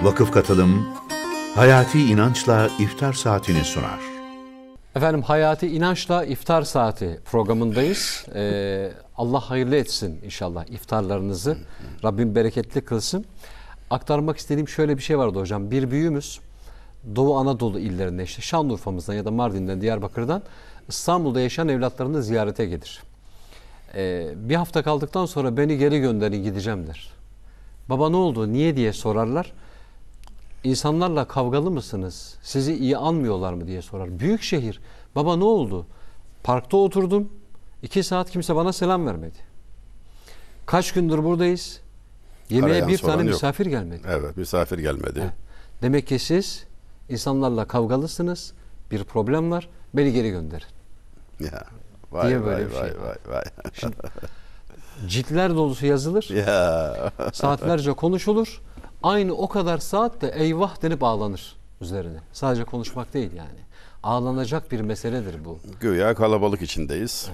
Vakıf Katılım, Hayati İnanç'la İftar saatini sunar. Efendim Hayati İnanç'la İftar saati programındayız. Ee, Allah hayırlı etsin inşallah iftarlarınızı. Rabbim bereketli kılsın. Aktarmak istediğim şöyle bir şey vardı hocam. Bir büyüğümüz Doğu Anadolu illerinde işte Şanlıurfa'mızdan ya da Mardin'den, Diyarbakır'dan İstanbul'da yaşayan evlatlarını ziyarete gelir. Ee, bir hafta kaldıktan sonra beni geri gönderin gideceğim der. Baba ne oldu niye diye sorarlar insanlarla kavgalı mısınız? Sizi iyi anmıyorlar mı diye sorar. Büyük şehir. Baba ne oldu? Parkta oturdum. İki saat kimse bana selam vermedi. Kaç gündür buradayız? Yemeğe Arayan bir tane yok. misafir gelmedi. Evet misafir gelmedi. Demek ki siz insanlarla kavgalısınız. Bir problem var. Beni geri gönderin. Ya, vay, diye böyle vay, bir şey. Vay, vay, vay. Şimdi, ciltler dolusu yazılır. Ya. saatlerce konuşulur aynı o kadar saat de eyvah denip ağlanır üzerine. Sadece konuşmak değil yani. Ağlanacak bir meseledir bu. Güya kalabalık içindeyiz.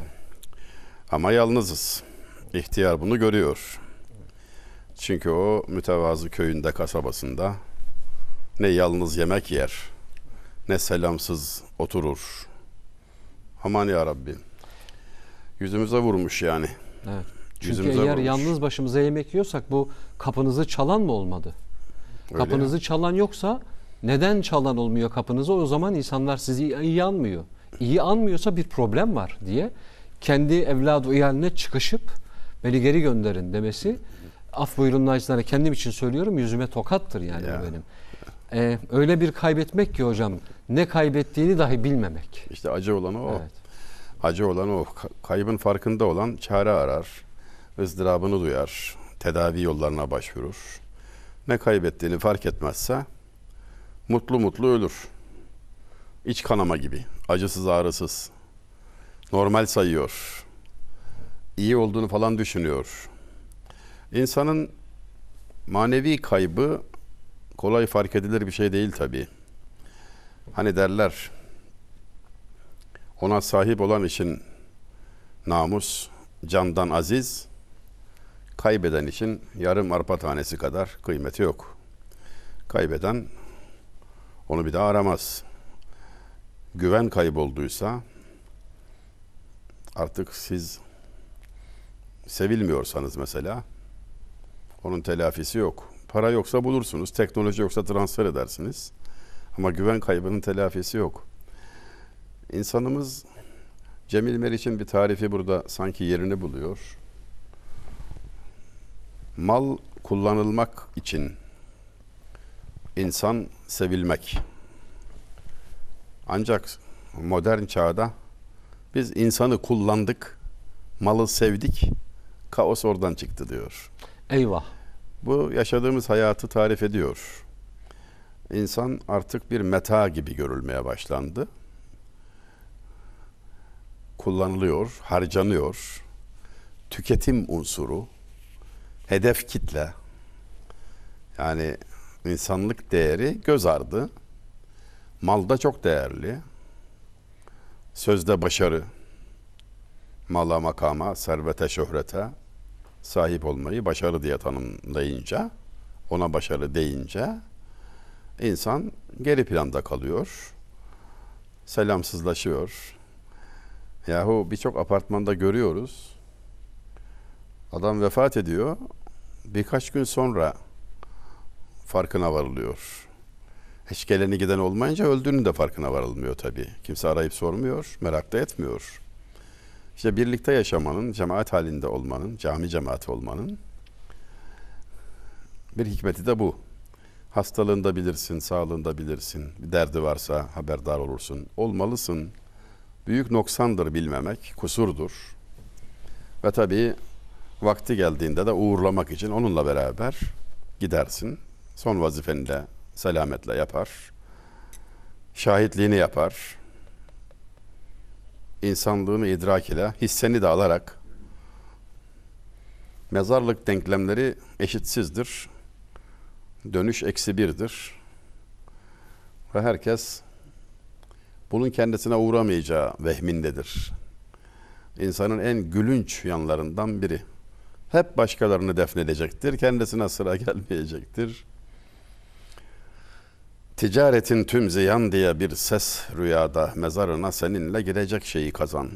Ama yalnızız. İhtiyar bunu görüyor. Çünkü o mütevazı köyünde, kasabasında ne yalnız yemek yer, ne selamsız oturur. Aman ya Rabbi. Yüzümüze vurmuş yani. Evet. Çünkü Yüzümüze eğer vurmuş. yalnız başımıza yemek yiyorsak bu kapınızı çalan mı olmadı? kapınızı çalan yoksa neden çalan olmuyor kapınızı? O zaman insanlar sizi iyi anmıyor. İyi anmıyorsa bir problem var diye kendi evladı uyanına çıkışıp beni geri gönderin demesi af buyurun naçizane kendim için söylüyorum yüzüme tokattır yani ya. benim. Ee, öyle bir kaybetmek ki hocam ne kaybettiğini dahi bilmemek. İşte acı olan o. Evet. Acı olan o. Kaybın farkında olan çare arar. ızdırabını duyar. Tedavi yollarına başvurur ne kaybettiğini fark etmezse mutlu mutlu ölür. İç kanama gibi, acısız ağrısız. Normal sayıyor. iyi olduğunu falan düşünüyor. İnsanın manevi kaybı kolay fark edilir bir şey değil tabii. Hani derler ona sahip olan için namus candan aziz, Kaybeden için yarım arpa tanesi kadar kıymeti yok. Kaybeden onu bir daha aramaz. Güven kaybolduysa artık siz sevilmiyorsanız mesela onun telafisi yok. Para yoksa bulursunuz, teknoloji yoksa transfer edersiniz. Ama güven kaybının telafisi yok. İnsanımız Cemil Meriç'in bir tarifi burada sanki yerini buluyor. Mal kullanılmak için insan sevilmek. Ancak modern çağda biz insanı kullandık, malı sevdik, kaos oradan çıktı diyor. Eyvah. Bu yaşadığımız hayatı tarif ediyor. İnsan artık bir meta gibi görülmeye başlandı. Kullanılıyor, harcanıyor. Tüketim unsuru, hedef kitle yani insanlık değeri göz ardı. Malda çok değerli. Sözde başarı. Mala, makama, servete, şöhrete sahip olmayı başarı diye tanımlayınca, ona başarı deyince insan geri planda kalıyor. Selamsızlaşıyor. Yahu birçok apartmanda görüyoruz. Adam vefat ediyor birkaç gün sonra farkına varılıyor. Hiç geleni giden olmayınca öldüğünün de farkına varılmıyor tabii. Kimse arayıp sormuyor, merak da etmiyor. İşte birlikte yaşamanın, cemaat halinde olmanın, cami cemaati olmanın bir hikmeti de bu. Hastalığında bilirsin, sağlığında bilirsin. Bir derdi varsa haberdar olursun. Olmalısın. Büyük noksandır bilmemek, kusurdur. Ve tabii vakti geldiğinde de uğurlamak için onunla beraber gidersin. Son vazifeni de selametle yapar. Şahitliğini yapar. İnsanlığını idrak ile hisseni de alarak mezarlık denklemleri eşitsizdir. Dönüş eksi birdir. Ve herkes bunun kendisine uğramayacağı vehmindedir. İnsanın en gülünç yanlarından biri hep başkalarını defnedecektir. Kendisine sıra gelmeyecektir. Ticaretin tüm ziyan diye bir ses rüyada mezarına seninle girecek şeyi kazan.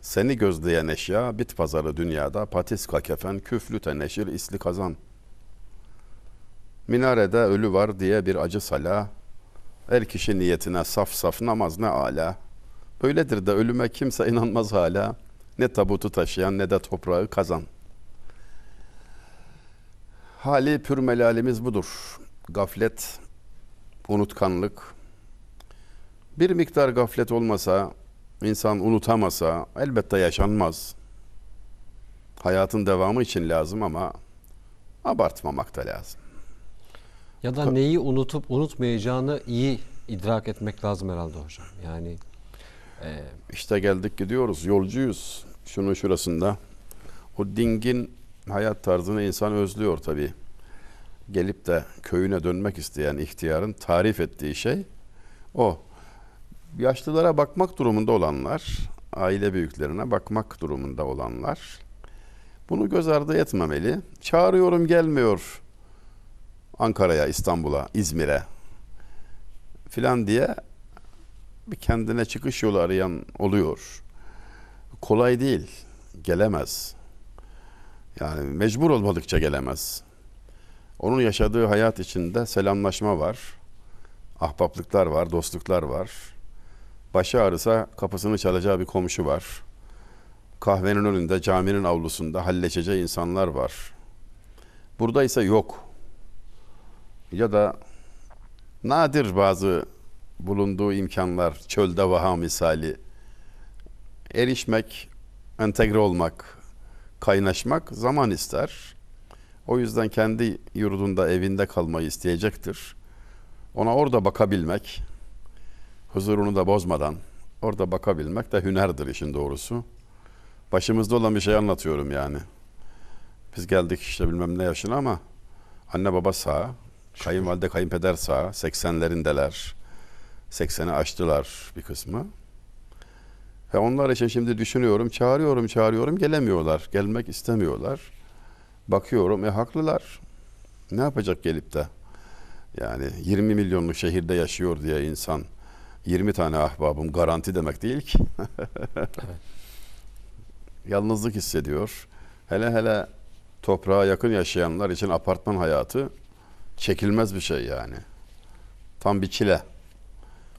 Seni gözleyen eşya bit pazarı dünyada patiska kefen küflü teneşir isli kazan. Minarede ölü var diye bir acı sala. Her kişi niyetine saf saf namaz ne ala. Böyledir de ölüme kimse inanmaz hala.'' Ne tabutu taşıyan ne de toprağı kazan. Hali pürmelalimiz budur. Gaflet, unutkanlık. Bir miktar gaflet olmasa, insan unutamasa elbette yaşanmaz. Hayatın devamı için lazım ama abartmamak da lazım. Ya da neyi unutup unutmayacağını iyi idrak etmek lazım herhalde hocam. Yani e... işte geldik gidiyoruz, yolcuyuz şunun şurasında. O dingin hayat tarzını insan özlüyor tabi Gelip de köyüne dönmek isteyen ihtiyarın tarif ettiği şey o. Yaşlılara bakmak durumunda olanlar, aile büyüklerine bakmak durumunda olanlar bunu göz ardı etmemeli. Çağırıyorum gelmiyor Ankara'ya, İstanbul'a, İzmir'e filan diye bir kendine çıkış yolu arayan oluyor kolay değil. Gelemez. Yani mecbur olmadıkça gelemez. Onun yaşadığı hayat içinde selamlaşma var. Ahbaplıklar var, dostluklar var. Başı ağrısa kapısını çalacağı bir komşu var. Kahvenin önünde, caminin avlusunda halleşeceği insanlar var. Burada ise yok. Ya da nadir bazı bulunduğu imkanlar, çölde vaha misali erişmek, entegre olmak, kaynaşmak zaman ister. O yüzden kendi yurdunda, evinde kalmayı isteyecektir. Ona orada bakabilmek, huzurunu da bozmadan orada bakabilmek de hünerdir işin doğrusu. Başımızda olan bir şey anlatıyorum yani. Biz geldik işte bilmem ne yaşına ama anne baba sağ, kayınvalide kayınpeder sağ, 80'lerindeler. 80'i aştılar bir kısmı. Ve onlar için şimdi düşünüyorum, çağırıyorum, çağırıyorum, gelemiyorlar. Gelmek istemiyorlar. Bakıyorum, e haklılar. Ne yapacak gelip de? Yani 20 milyonluk şehirde yaşıyor diye insan 20 tane ahbabım garanti demek değil ki. Yalnızlık hissediyor. Hele hele toprağa yakın yaşayanlar için apartman hayatı çekilmez bir şey yani. Tam bir çile.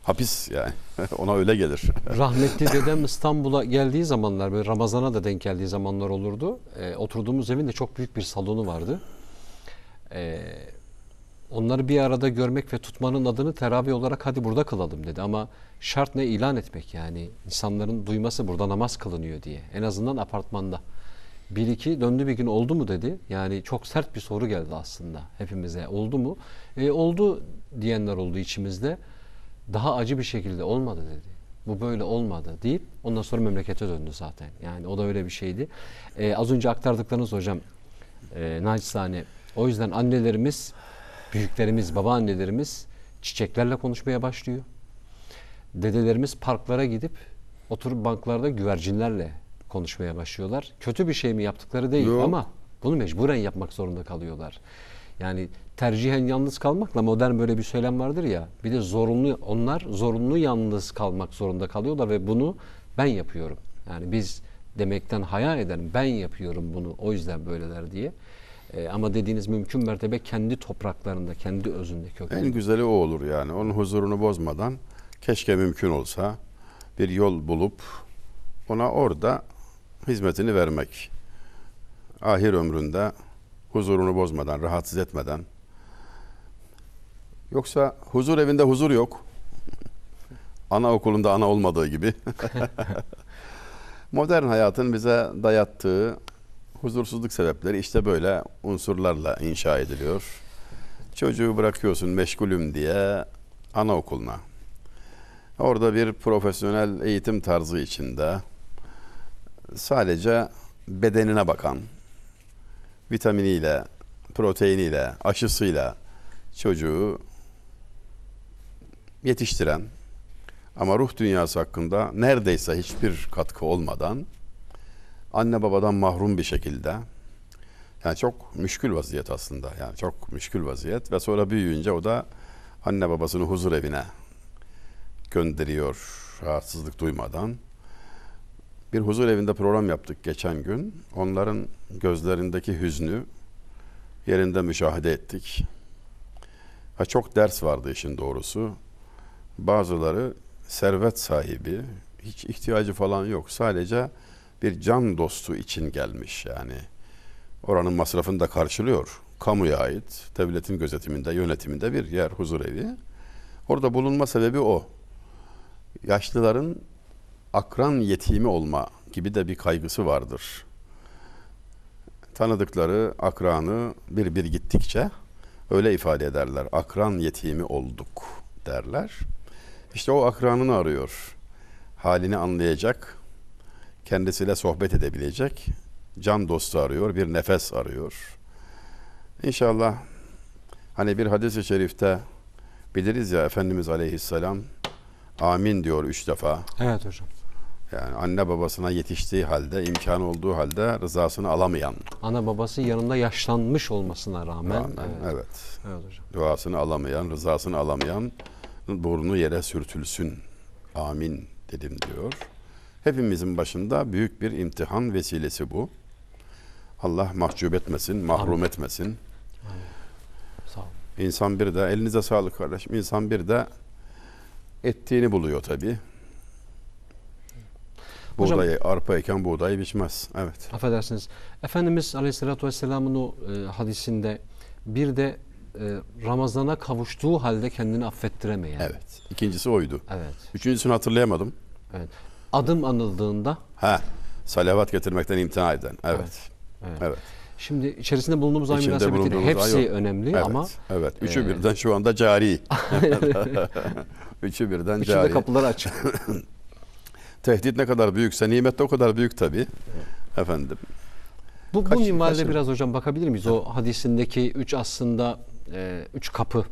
Hapis yani. Ona öyle gelir. Rahmetli dedem İstanbul'a geldiği zamanlar böyle Ramazan'a da denk geldiği zamanlar olurdu. E, oturduğumuz evin de çok büyük bir salonu vardı. E, onları bir arada görmek ve tutmanın adını teravih olarak hadi burada kılalım dedi. Ama şart ne ilan etmek yani insanların duyması burada namaz kılınıyor diye. En azından apartmanda. Bir iki döndü bir gün oldu mu dedi. Yani çok sert bir soru geldi aslında hepimize. Oldu mu? E, oldu diyenler oldu içimizde daha acı bir şekilde olmadı dedi. Bu böyle olmadı deyip ondan sonra memlekete döndü zaten. Yani o da öyle bir şeydi. Ee, az önce aktardıklarınız hocam e, naçizane. O yüzden annelerimiz, büyüklerimiz, babaannelerimiz çiçeklerle konuşmaya başlıyor. Dedelerimiz parklara gidip oturup banklarda güvercinlerle konuşmaya başlıyorlar. Kötü bir şey mi yaptıkları değil Yok. ama bunu mecburen yapmak zorunda kalıyorlar. Yani tercihen yalnız kalmakla modern böyle bir söylem vardır ya. Bir de zorunlu onlar zorunlu yalnız kalmak zorunda kalıyorlar ve bunu ben yapıyorum. Yani biz demekten hayal eden ben yapıyorum bunu o yüzden böyleler diye. ee, ama dediğiniz mümkün mertebe kendi topraklarında, kendi özünde kökeninde. En güzeli o olur yani. Onun huzurunu bozmadan keşke mümkün olsa bir yol bulup ona orada hizmetini vermek. Ahir ömründe huzurunu bozmadan, rahatsız etmeden. Yoksa huzur evinde huzur yok. ana okulunda ana olmadığı gibi. Modern hayatın bize dayattığı huzursuzluk sebepleri işte böyle unsurlarla inşa ediliyor. Çocuğu bırakıyorsun meşgulüm diye anaokuluna. Orada bir profesyonel eğitim tarzı içinde sadece bedenine bakan, vitaminiyle, proteiniyle, aşısıyla çocuğu yetiştiren ama ruh dünyası hakkında neredeyse hiçbir katkı olmadan anne babadan mahrum bir şekilde yani çok müşkül vaziyet aslında. Yani çok müşkül vaziyet ve sonra büyüyünce o da anne babasını huzur evine gönderiyor rahatsızlık duymadan. Bir huzur evinde program yaptık geçen gün. Onların gözlerindeki hüznü yerinde müşahede ettik. Ha, çok ders vardı işin doğrusu. Bazıları servet sahibi, hiç ihtiyacı falan yok. Sadece bir can dostu için gelmiş yani. Oranın masrafını da karşılıyor. Kamuya ait, devletin gözetiminde, yönetiminde bir yer, huzurevi. Orada bulunma sebebi o. Yaşlıların akran yetimi olma gibi de bir kaygısı vardır tanıdıkları akranı bir bir gittikçe öyle ifade ederler. Akran yetimi olduk derler. İşte o akranını arıyor. Halini anlayacak, kendisiyle sohbet edebilecek can dostu arıyor, bir nefes arıyor. İnşallah hani bir hadis-i şerifte biliriz ya Efendimiz Aleyhisselam amin diyor üç defa. Evet hocam. Yani anne babasına yetiştiği halde, imkan olduğu halde rızasını alamayan. Ana babası yanında yaşlanmış olmasına rağmen. rağmen evet. Evet, evet hocam. Duasını alamayan, rızasını alamayan burnu yere sürtülsün. Amin dedim diyor. Hepimizin başında büyük bir imtihan vesilesi bu. Allah mahcup etmesin, mahrum Amin. etmesin. Amin. Sağ olun. İnsan bir de elinize sağlık kardeşim. insan bir de ettiğini buluyor tabii. Buğdayı, Hocam, arpa eken buğday biçmez. Evet. Affedersiniz. Efendimiz Aleyhisselatü Vesselam'ın o e, hadisinde bir de e, Ramazan'a kavuştuğu halde kendini affettiremeyen. Evet. İkincisi oydu. Evet. Üçüncüsünü hatırlayamadım. Evet. Adım anıldığında. Ha. Salavat getirmekten imtina eden. Evet. Evet. evet. evet. Şimdi içerisinde bulunduğumuz ay hepsi ay önemli evet, ama... Evet, üçü ee... birden şu anda cari. üçü birden Üçü cari. Üçü de kapılar açık. Tehdit ne kadar büyükse nimet de o kadar büyük tabii. Efendim. Bu, bu minvalde biraz hocam bakabilir miyiz? Evet. O hadisindeki üç aslında e, üç kapı.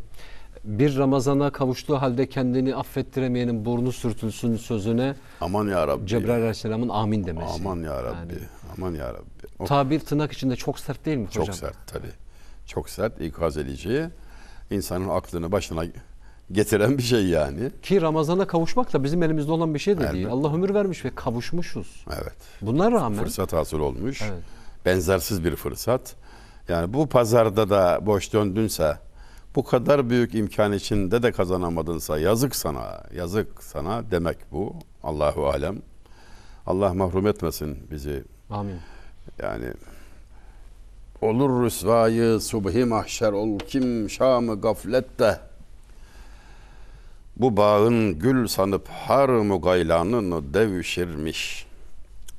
Bir Ramazan'a kavuştuğu halde kendini affettiremeyenin burnu sürtülsün sözüne Aman ya Rabbi. Cebrail Aleyhisselam'ın amin demesi. Aman ya Rabbi. Yani, aman ya Rabbi. O, tabir tırnak içinde çok sert değil mi hocam? Çok sert tabi. Çok sert ikaz edici. İnsanın aklını başına getiren bir şey yani. Ki Ramazan'a kavuşmak da bizim elimizde olan bir şey de değil. Allah ömür vermiş ve kavuşmuşuz. Evet. Buna rağmen. Fırsat hasıl olmuş. Evet. Benzersiz bir fırsat. Yani bu pazarda da boş döndünse bu kadar büyük imkan içinde de kazanamadınsa yazık sana, yazık sana demek bu. Allahu alem. Allah mahrum etmesin bizi. Amin. Yani olur rüsvayı subhi mahşer ol kim şamı gaflette bu bağın gül sanıp har mugaylanını devşirmiş.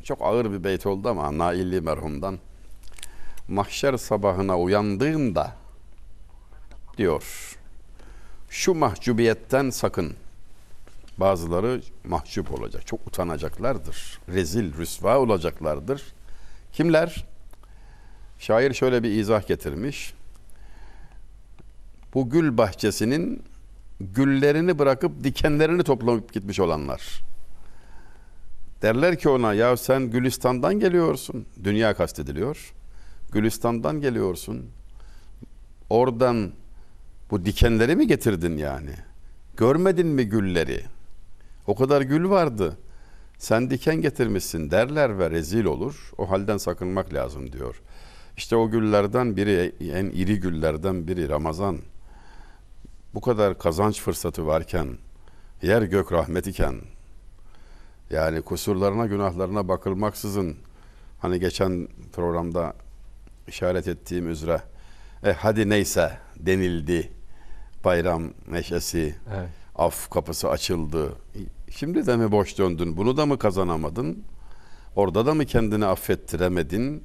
Çok ağır bir beyt oldu ama Na'il'i merhumdan. Mahşer sabahına uyandığında diyor. Şu mahcubiyetten sakın. Bazıları mahcup olacak. Çok utanacaklardır. Rezil, rüsva olacaklardır. Kimler? Şair şöyle bir izah getirmiş. Bu gül bahçesinin güllerini bırakıp dikenlerini toplayıp gitmiş olanlar. Derler ki ona ya sen Gülistan'dan geliyorsun. Dünya kastediliyor. Gülistan'dan geliyorsun. Oradan bu dikenleri mi getirdin yani? Görmedin mi gülleri? O kadar gül vardı. Sen diken getirmişsin derler ve rezil olur. O halden sakınmak lazım diyor. İşte o güllerden biri en iri güllerden biri Ramazan bu kadar kazanç fırsatı varken, yer gök rahmet iken, yani kusurlarına, günahlarına bakılmaksızın, hani geçen programda işaret ettiğim üzere, e hadi neyse denildi, bayram neşesi, evet. af kapısı açıldı. Şimdi de mi boş döndün, bunu da mı kazanamadın, orada da mı kendini affettiremedin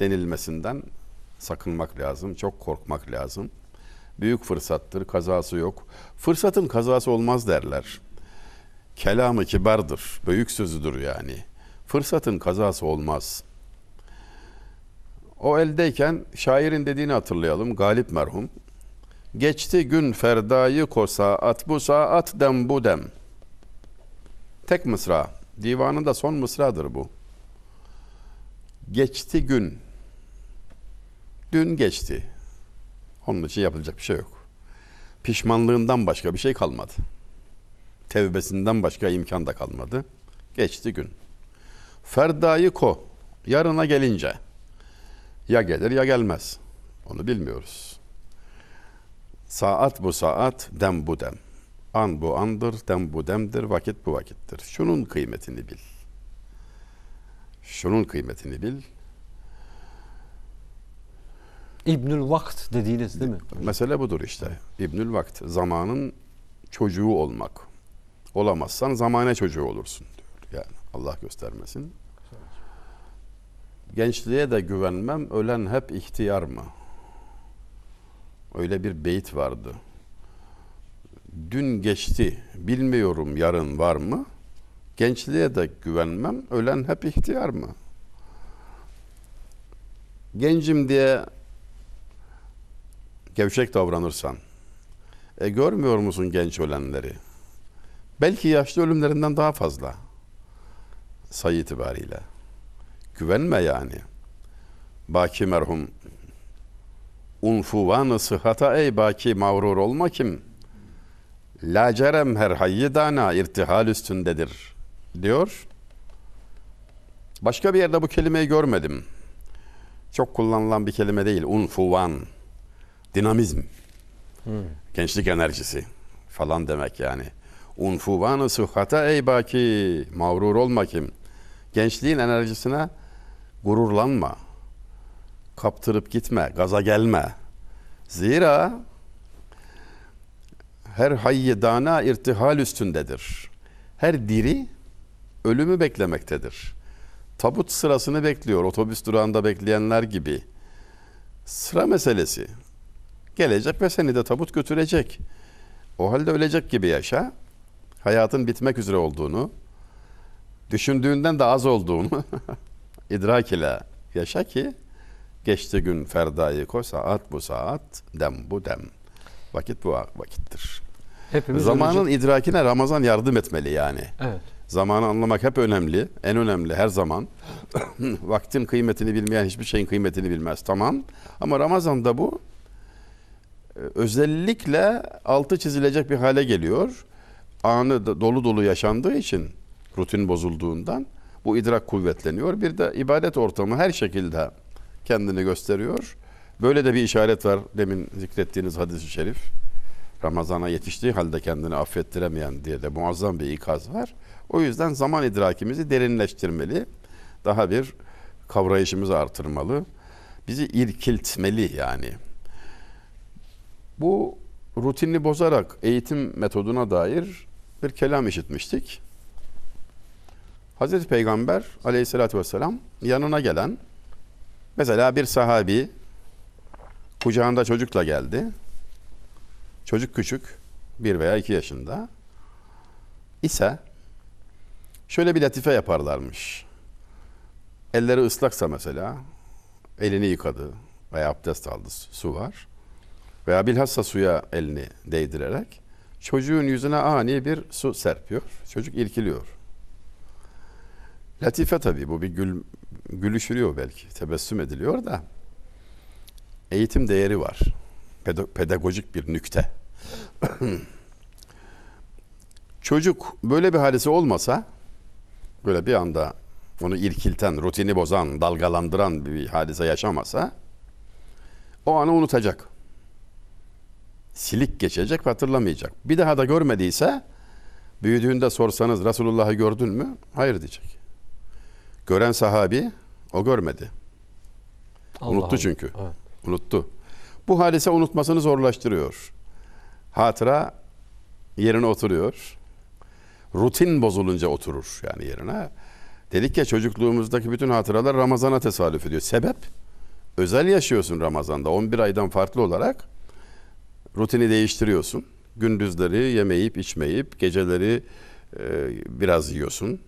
denilmesinden sakınmak lazım, çok korkmak lazım.'' büyük fırsattır, kazası yok. Fırsatın kazası olmaz derler. Kelamı kibardır, büyük sözüdür yani. Fırsatın kazası olmaz. O eldeyken şairin dediğini hatırlayalım. Galip merhum. Geçti gün ferdayı kosa at bu saat dem bu dem. Tek mısra. divanında son mısradır bu. Geçti gün. Dün geçti. Onun için yapılacak bir şey yok. Pişmanlığından başka bir şey kalmadı. Tevbesinden başka imkan da kalmadı. Geçti gün. Ferda'yı ko. Yarına gelince ya gelir ya gelmez. Onu bilmiyoruz. Saat bu saat, dem bu dem. An bu andır, dem bu demdir, vakit bu vakittir. Şunun kıymetini bil. Şunun kıymetini bil. İbnül Vakt dediğiniz değil mi? Mesele budur işte. İbnül Vakt. Zamanın çocuğu olmak. Olamazsan zamane çocuğu olursun diyor. Yani Allah göstermesin. Gençliğe de güvenmem, ölen hep ihtiyar mı? Öyle bir beyit vardı. Dün geçti, bilmiyorum yarın var mı? Gençliğe de güvenmem, ölen hep ihtiyar mı? Gencim diye gevşek davranırsan, e, görmüyor musun genç ölenleri? Belki yaşlı ölümlerinden daha fazla sayı itibariyle. Güvenme yani. Baki merhum unfuvanı sıhhata ey baki mağrur olma kim? Lacerem her hayyi dana irtihal üstündedir diyor. Başka bir yerde bu kelimeyi görmedim. Çok kullanılan bir kelime değil. Unfuvan. Dinamizm. Hmm. Gençlik enerjisi falan demek yani. Unfuvanı sıhhata ey baki mağrur olma kim. Gençliğin enerjisine gururlanma. Kaptırıp gitme, gaza gelme. Zira her hayyi dana irtihal üstündedir. Her diri ölümü beklemektedir. Tabut sırasını bekliyor, otobüs durağında bekleyenler gibi. Sıra meselesi gelecek ve seni de tabut götürecek. O halde ölecek gibi yaşa. Hayatın bitmek üzere olduğunu, düşündüğünden de az olduğunu idrak ile yaşa ki geçti gün ferdayı ko saat bu saat dem bu dem. Vakit bu vakittir. Hepimiz Zamanın ölecek. idrakine Ramazan yardım etmeli yani. Evet. Zamanı anlamak hep önemli. En önemli her zaman. Vaktin kıymetini bilmeyen hiçbir şeyin kıymetini bilmez. Tamam. Ama Ramazan'da bu özellikle altı çizilecek bir hale geliyor. Anı dolu dolu yaşandığı için rutin bozulduğundan bu idrak kuvvetleniyor. Bir de ibadet ortamı her şekilde kendini gösteriyor. Böyle de bir işaret var demin zikrettiğiniz hadis-i şerif. Ramazana yetiştiği halde kendini affettiremeyen diye de muazzam bir ikaz var. O yüzden zaman idrakimizi derinleştirmeli. Daha bir kavrayışımızı artırmalı. Bizi irkiltmeli yani. Bu rutinini bozarak eğitim metoduna dair bir kelam işitmiştik. Hazreti Peygamber aleyhissalatü vesselam yanına gelen mesela bir sahabi kucağında çocukla geldi. Çocuk küçük bir veya iki yaşında ise şöyle bir latife yaparlarmış. Elleri ıslaksa mesela elini yıkadı veya abdest aldı su var veya bilhassa suya elini değdirerek çocuğun yüzüne ani bir su serpiyor. Çocuk irkiliyor. Latife tabii bu bir gül, gülüşürüyor belki. Tebessüm ediliyor da eğitim değeri var. Pedagojik bir nükte. Çocuk böyle bir hadise olmasa böyle bir anda onu irkilten, rutini bozan, dalgalandıran bir hadise yaşamasa o anı unutacak silik geçecek ve hatırlamayacak. Bir daha da görmediyse büyüdüğünde sorsanız Resulullah'ı gördün mü? Hayır diyecek. Gören sahabi o görmedi. Allah Unuttu Allah. çünkü. Evet. Unuttu. Bu hadise unutmasını zorlaştırıyor. Hatıra yerine oturuyor. Rutin bozulunca oturur yani yerine. Dedik ya çocukluğumuzdaki bütün hatıralar Ramazan'a tesadüf ediyor. Sebep? Özel yaşıyorsun Ramazan'da 11 aydan farklı olarak rutini değiştiriyorsun. Gündüzleri yemeyip içmeyip geceleri e, biraz yiyorsun.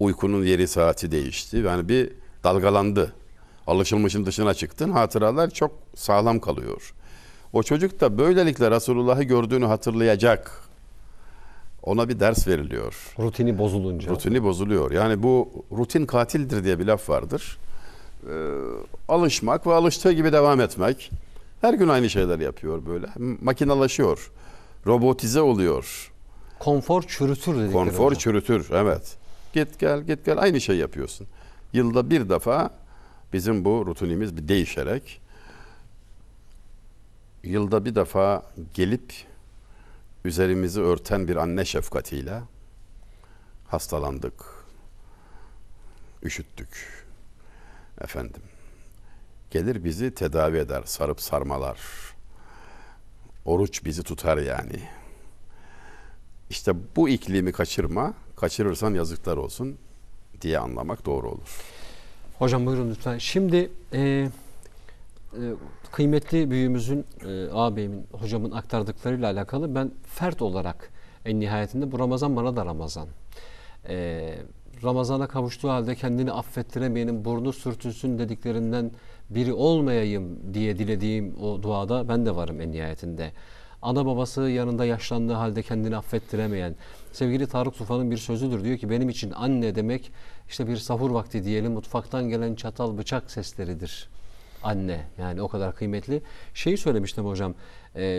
Uykunun yeri saati değişti. Yani bir dalgalandı. Alışılmışın dışına çıktın. Hatıralar çok sağlam kalıyor. O çocuk da böylelikle Resulullah'ı gördüğünü hatırlayacak. Ona bir ders veriliyor. Rutini bozulunca. Rutini bozuluyor. Yani bu rutin katildir diye bir laf vardır. Ee, alışmak ve alıştığı gibi devam etmek. Her gün aynı şeyler yapıyor böyle. Makinalaşıyor. Robotize oluyor. Konfor çürütür dedikleri Konfor hocam. çürütür evet. Git gel git gel aynı şey yapıyorsun. Yılda bir defa bizim bu rutinimiz bir değişerek yılda bir defa gelip üzerimizi örten bir anne şefkatiyle hastalandık, üşüttük efendim gelir bizi tedavi eder, sarıp sarmalar. Oruç bizi tutar yani. İşte bu iklimi kaçırma, kaçırırsan yazıklar olsun diye anlamak doğru olur. Hocam buyurun lütfen. Şimdi e, e, kıymetli büyüğümüzün, e, ağabeyimin, hocamın aktardıklarıyla alakalı ben fert olarak en nihayetinde bu Ramazan bana da Ramazan. E, Ramazan'a kavuştuğu halde kendini affettiremeyenin burnu sürtülsün dediklerinden biri olmayayım diye dilediğim o duada ben de varım en nihayetinde. Ana babası yanında yaşlandığı halde kendini affettiremeyen. Sevgili Tarık Tufan'ın bir sözüdür. Diyor ki benim için anne demek işte bir sahur vakti diyelim mutfaktan gelen çatal bıçak sesleridir. Anne yani o kadar kıymetli. Şeyi söylemiştim hocam.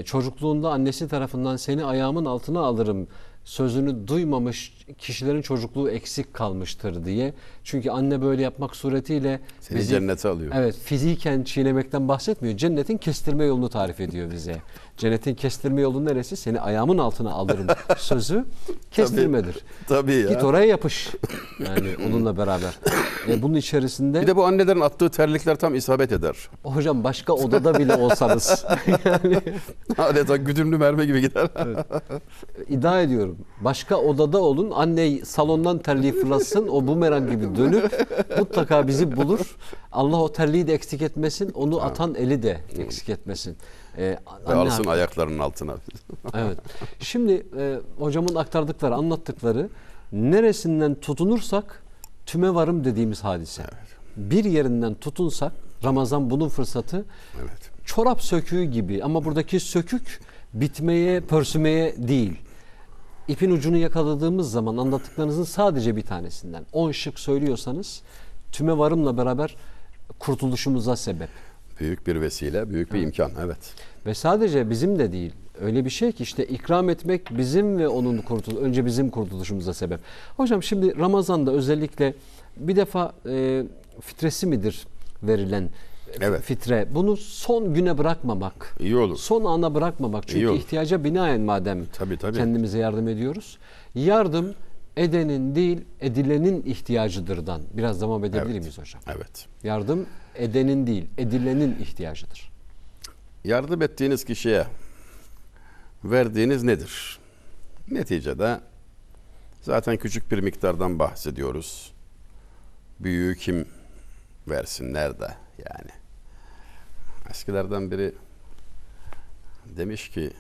çocukluğunda annesi tarafından seni ayağımın altına alırım sözünü duymamış kişilerin çocukluğu eksik kalmıştır diye. Çünkü anne böyle yapmak suretiyle Seni bizi, cennete alıyor. Evet fiziken çiğnemekten bahsetmiyor. Cennetin kestirme yolunu tarif ediyor bize. Cennetin kestirme yolu neresi? Seni ayağımın altına alırım sözü kestirmedir. tabii, tabii ya. Git oraya yapış. Yani onunla beraber. E, bunun içerisinde... Bir de bu annelerin attığı terlikler tam isabet eder. Hocam başka odada bile olsanız. yani... Adeta güdümlü mermi gibi gider. evet. İddia ediyorum. Başka odada olun. Anne salondan terliği fırlatsın. O bumerang gibi dönüp mutlaka bizi bulur. Allah o terliği de eksik etmesin. Onu atan eli de eksik etmesin. Ee, Ve alsın ayaklarının altına. evet. Şimdi e, hocamın aktardıkları, anlattıkları neresinden tutunursak tüme varım dediğimiz hadise. Evet. Bir yerinden tutunsak Ramazan bunun fırsatı. Evet. Çorap söküğü gibi ama buradaki sökük bitmeye, pörsümeye değil. İpin ucunu yakaladığımız zaman anlattıklarınızın sadece bir tanesinden 10 şık söylüyorsanız tüme varımla beraber kurtuluşumuza sebep. Büyük bir vesile, büyük bir evet. imkan. Evet. Ve sadece bizim de değil. Öyle bir şey ki işte ikram etmek bizim ve onun kurtul önce bizim kurtuluşumuza sebep. Hocam şimdi Ramazan'da özellikle bir defa e, fitresi midir verilen e, evet. fitre. Bunu son güne bırakmamak. İyi olur. Son ana bırakmamak. Çünkü ihtiyaca binaen madem tabii, tabii. kendimize yardım ediyoruz. Yardım edenin değil edilenin ihtiyacıdırdan. Biraz devam edebilir evet. miyiz hocam? Evet. Yardım edenin değil, edilenin ihtiyacıdır. Yardım ettiğiniz kişiye verdiğiniz nedir? Neticede zaten küçük bir miktardan bahsediyoruz. Büyüğü kim versin, nerede yani? Eskilerden biri demiş ki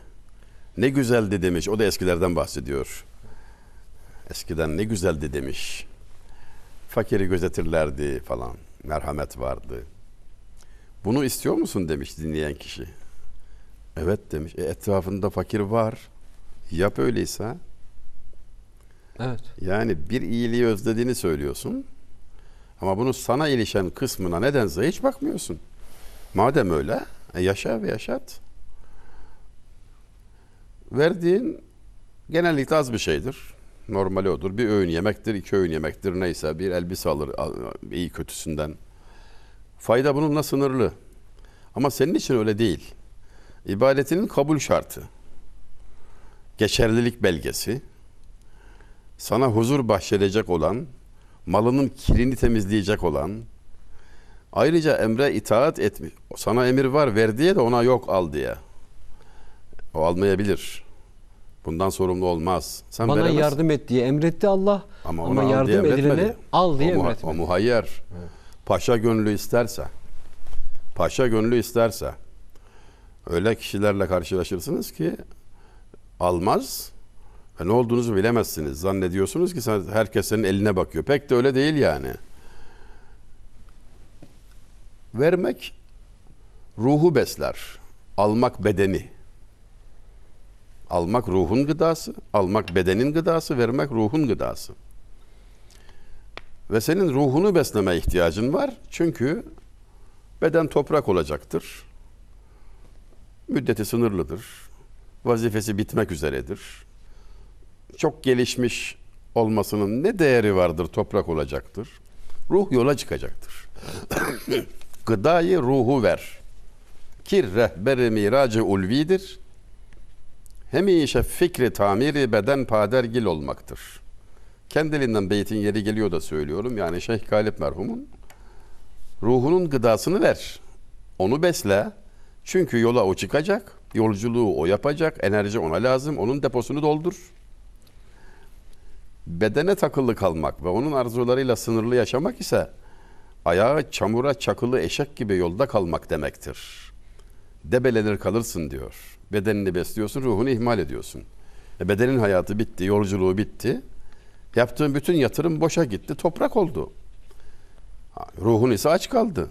ne güzeldi demiş. O da eskilerden bahsediyor. Eskiden ne güzeldi demiş. Fakiri gözetirlerdi falan merhamet vardı. Bunu istiyor musun demiş dinleyen kişi. Evet demiş. E, etrafında fakir var. Yap öyleyse. Evet. Yani bir iyiliği özlediğini söylüyorsun. Ama bunu sana ilişen kısmına nedense hiç bakmıyorsun. Madem öyle e, yaşa ve yaşat. Verdiğin genellikle az bir şeydir. Normali odur. Bir öğün yemektir, iki öğün yemektir neyse bir elbise alır iyi kötüsünden. Fayda bununla sınırlı. Ama senin için öyle değil. İbadetinin kabul şartı. Geçerlilik belgesi. Sana huzur bahşedecek olan, malının kirini temizleyecek olan, ayrıca emre itaat etmiş. Sana emir var, verdiye de ona yok al diye. O almayabilir. Bundan sorumlu olmaz. Sen Bana veremezsin. yardım et diye emretti Allah. Ama, ama yardım diye al diye emretti. O muhayyer. Paşa gönlü isterse, paşa gönlü isterse öyle kişilerle karşılaşırsınız ki almaz. E ne olduğunuzu bilemezsiniz. Zannediyorsunuz ki herkes senin eline bakıyor. Pek de öyle değil yani. Vermek ruhu besler. Almak bedeni. Almak ruhun gıdası, almak bedenin gıdası, vermek ruhun gıdası. Ve senin ruhunu besleme ihtiyacın var. Çünkü beden toprak olacaktır. Müddeti sınırlıdır. Vazifesi bitmek üzeredir. Çok gelişmiş olmasının ne değeri vardır toprak olacaktır. Ruh yola çıkacaktır. Gıdayı ruhu ver. Ki rehberi miracı ulvidir hemişe fikri tamiri beden padergil olmaktır. Kendiliğinden beytin yeri geliyor da söylüyorum. Yani Şeyh Galip merhumun ruhunun gıdasını ver. Onu besle. Çünkü yola o çıkacak. Yolculuğu o yapacak. Enerji ona lazım. Onun deposunu doldur. Bedene takılı kalmak ve onun arzularıyla sınırlı yaşamak ise ayağı çamura çakılı eşek gibi yolda kalmak demektir. Debelenir kalırsın diyor. Bedenini besliyorsun, ruhunu ihmal ediyorsun. E bedenin hayatı bitti, yolculuğu bitti. Yaptığın bütün yatırım boşa gitti, toprak oldu. Ruhun ise aç kaldı.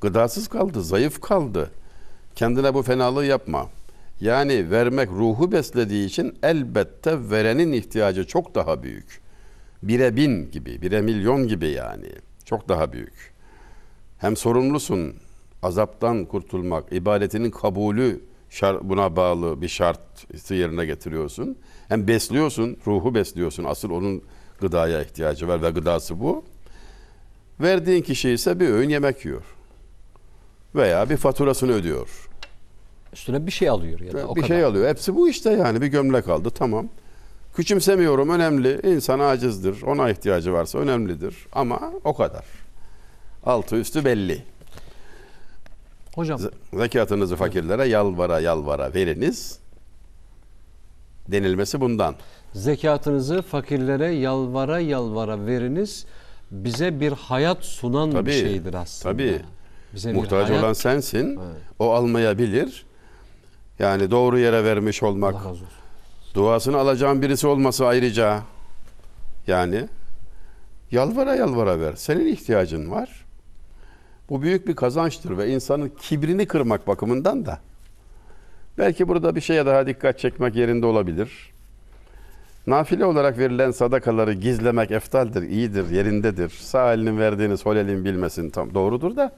Gıdasız kaldı, zayıf kaldı. Kendine bu fenalığı yapma. Yani vermek ruhu beslediği için elbette verenin ihtiyacı çok daha büyük. Bire bin gibi, bire milyon gibi yani. Çok daha büyük. Hem sorumlusun azaptan kurtulmak, ibadetinin kabulü şart, buna bağlı bir şartı yerine getiriyorsun. Hem besliyorsun, ruhu besliyorsun. Asıl onun gıdaya ihtiyacı var ve gıdası bu. Verdiğin kişi ise bir öğün yemek yiyor. Veya bir faturasını ödüyor. Üstüne bir şey alıyor ya da bir o şey kadar. şey alıyor. Hepsi bu işte yani bir gömlek aldı tamam. Küçümsemiyorum önemli. İnsan acizdir. Ona ihtiyacı varsa önemlidir. Ama o kadar. Altı üstü belli. Hocam. Zekatınızı fakirlere yalvara yalvara veriniz denilmesi bundan. Zekatınızı fakirlere yalvara yalvara veriniz bize bir hayat sunan tabii, bir şeydir aslında. Tabii. Bize Muhtaç hayat... olan sensin. Evet. O almayabilir. Yani doğru yere vermiş olmak. Allah Duasını alacağın birisi olması ayrıca. Yani yalvara yalvara ver. Senin ihtiyacın var. Bu büyük bir kazançtır ve insanın kibrini kırmak bakımından da belki burada bir şeye daha dikkat çekmek yerinde olabilir. Nafile olarak verilen sadakaları gizlemek eftaldir, iyidir, yerindedir. Sağ elinin verdiğini sol elin bilmesin tam doğrudur da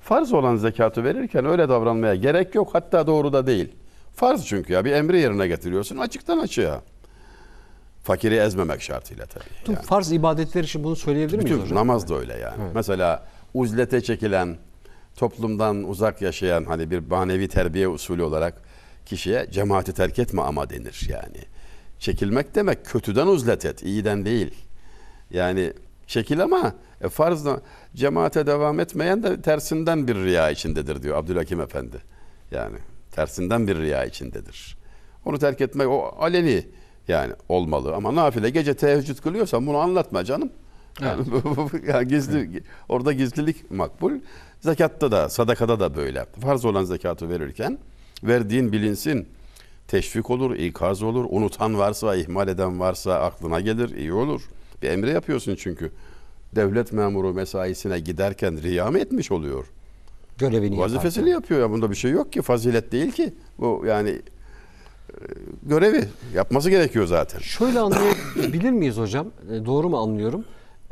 farz olan zekatı verirken öyle davranmaya gerek yok. Hatta doğru da değil. Farz çünkü ya bir emri yerine getiriyorsun açıktan açığa. Fakiri ezmemek şartıyla tabii. Tüm farz ibadetler için bunu söyleyebilir miyiz hocam? Namaz da öyle yani. Evet. Mesela uzlete çekilen, toplumdan uzak yaşayan hani bir manevi terbiye usulü olarak kişiye cemaati terk etme ama denir yani. Çekilmek demek kötüden uzlet et, iyiden değil. Yani çekil ama e, farzla cemaate devam etmeyen de tersinden bir riya içindedir diyor Abdülhakim Efendi. Yani tersinden bir riya içindedir. Onu terk etmek o aleni yani olmalı ama nafile gece teheccüd kılıyorsan bunu anlatma canım. Yani, yani gizli orada gizlilik makbul. Zekatta da, sadakada da böyle. Farz olan zekatı verirken verdiğin bilinsin. Teşvik olur, ikaz olur. Unutan varsa, ihmal eden varsa aklına gelir, iyi olur. Bir emri yapıyorsun çünkü. Devlet memuru mesaisine giderken riya mı etmiş oluyor? Görevini Vazifesini yaparken. yapıyor ya. Bunda bir şey yok ki. Fazilet değil ki. Bu yani e, görevi yapması gerekiyor zaten. Şöyle anlayabilir miyiz hocam? E, doğru mu anlıyorum?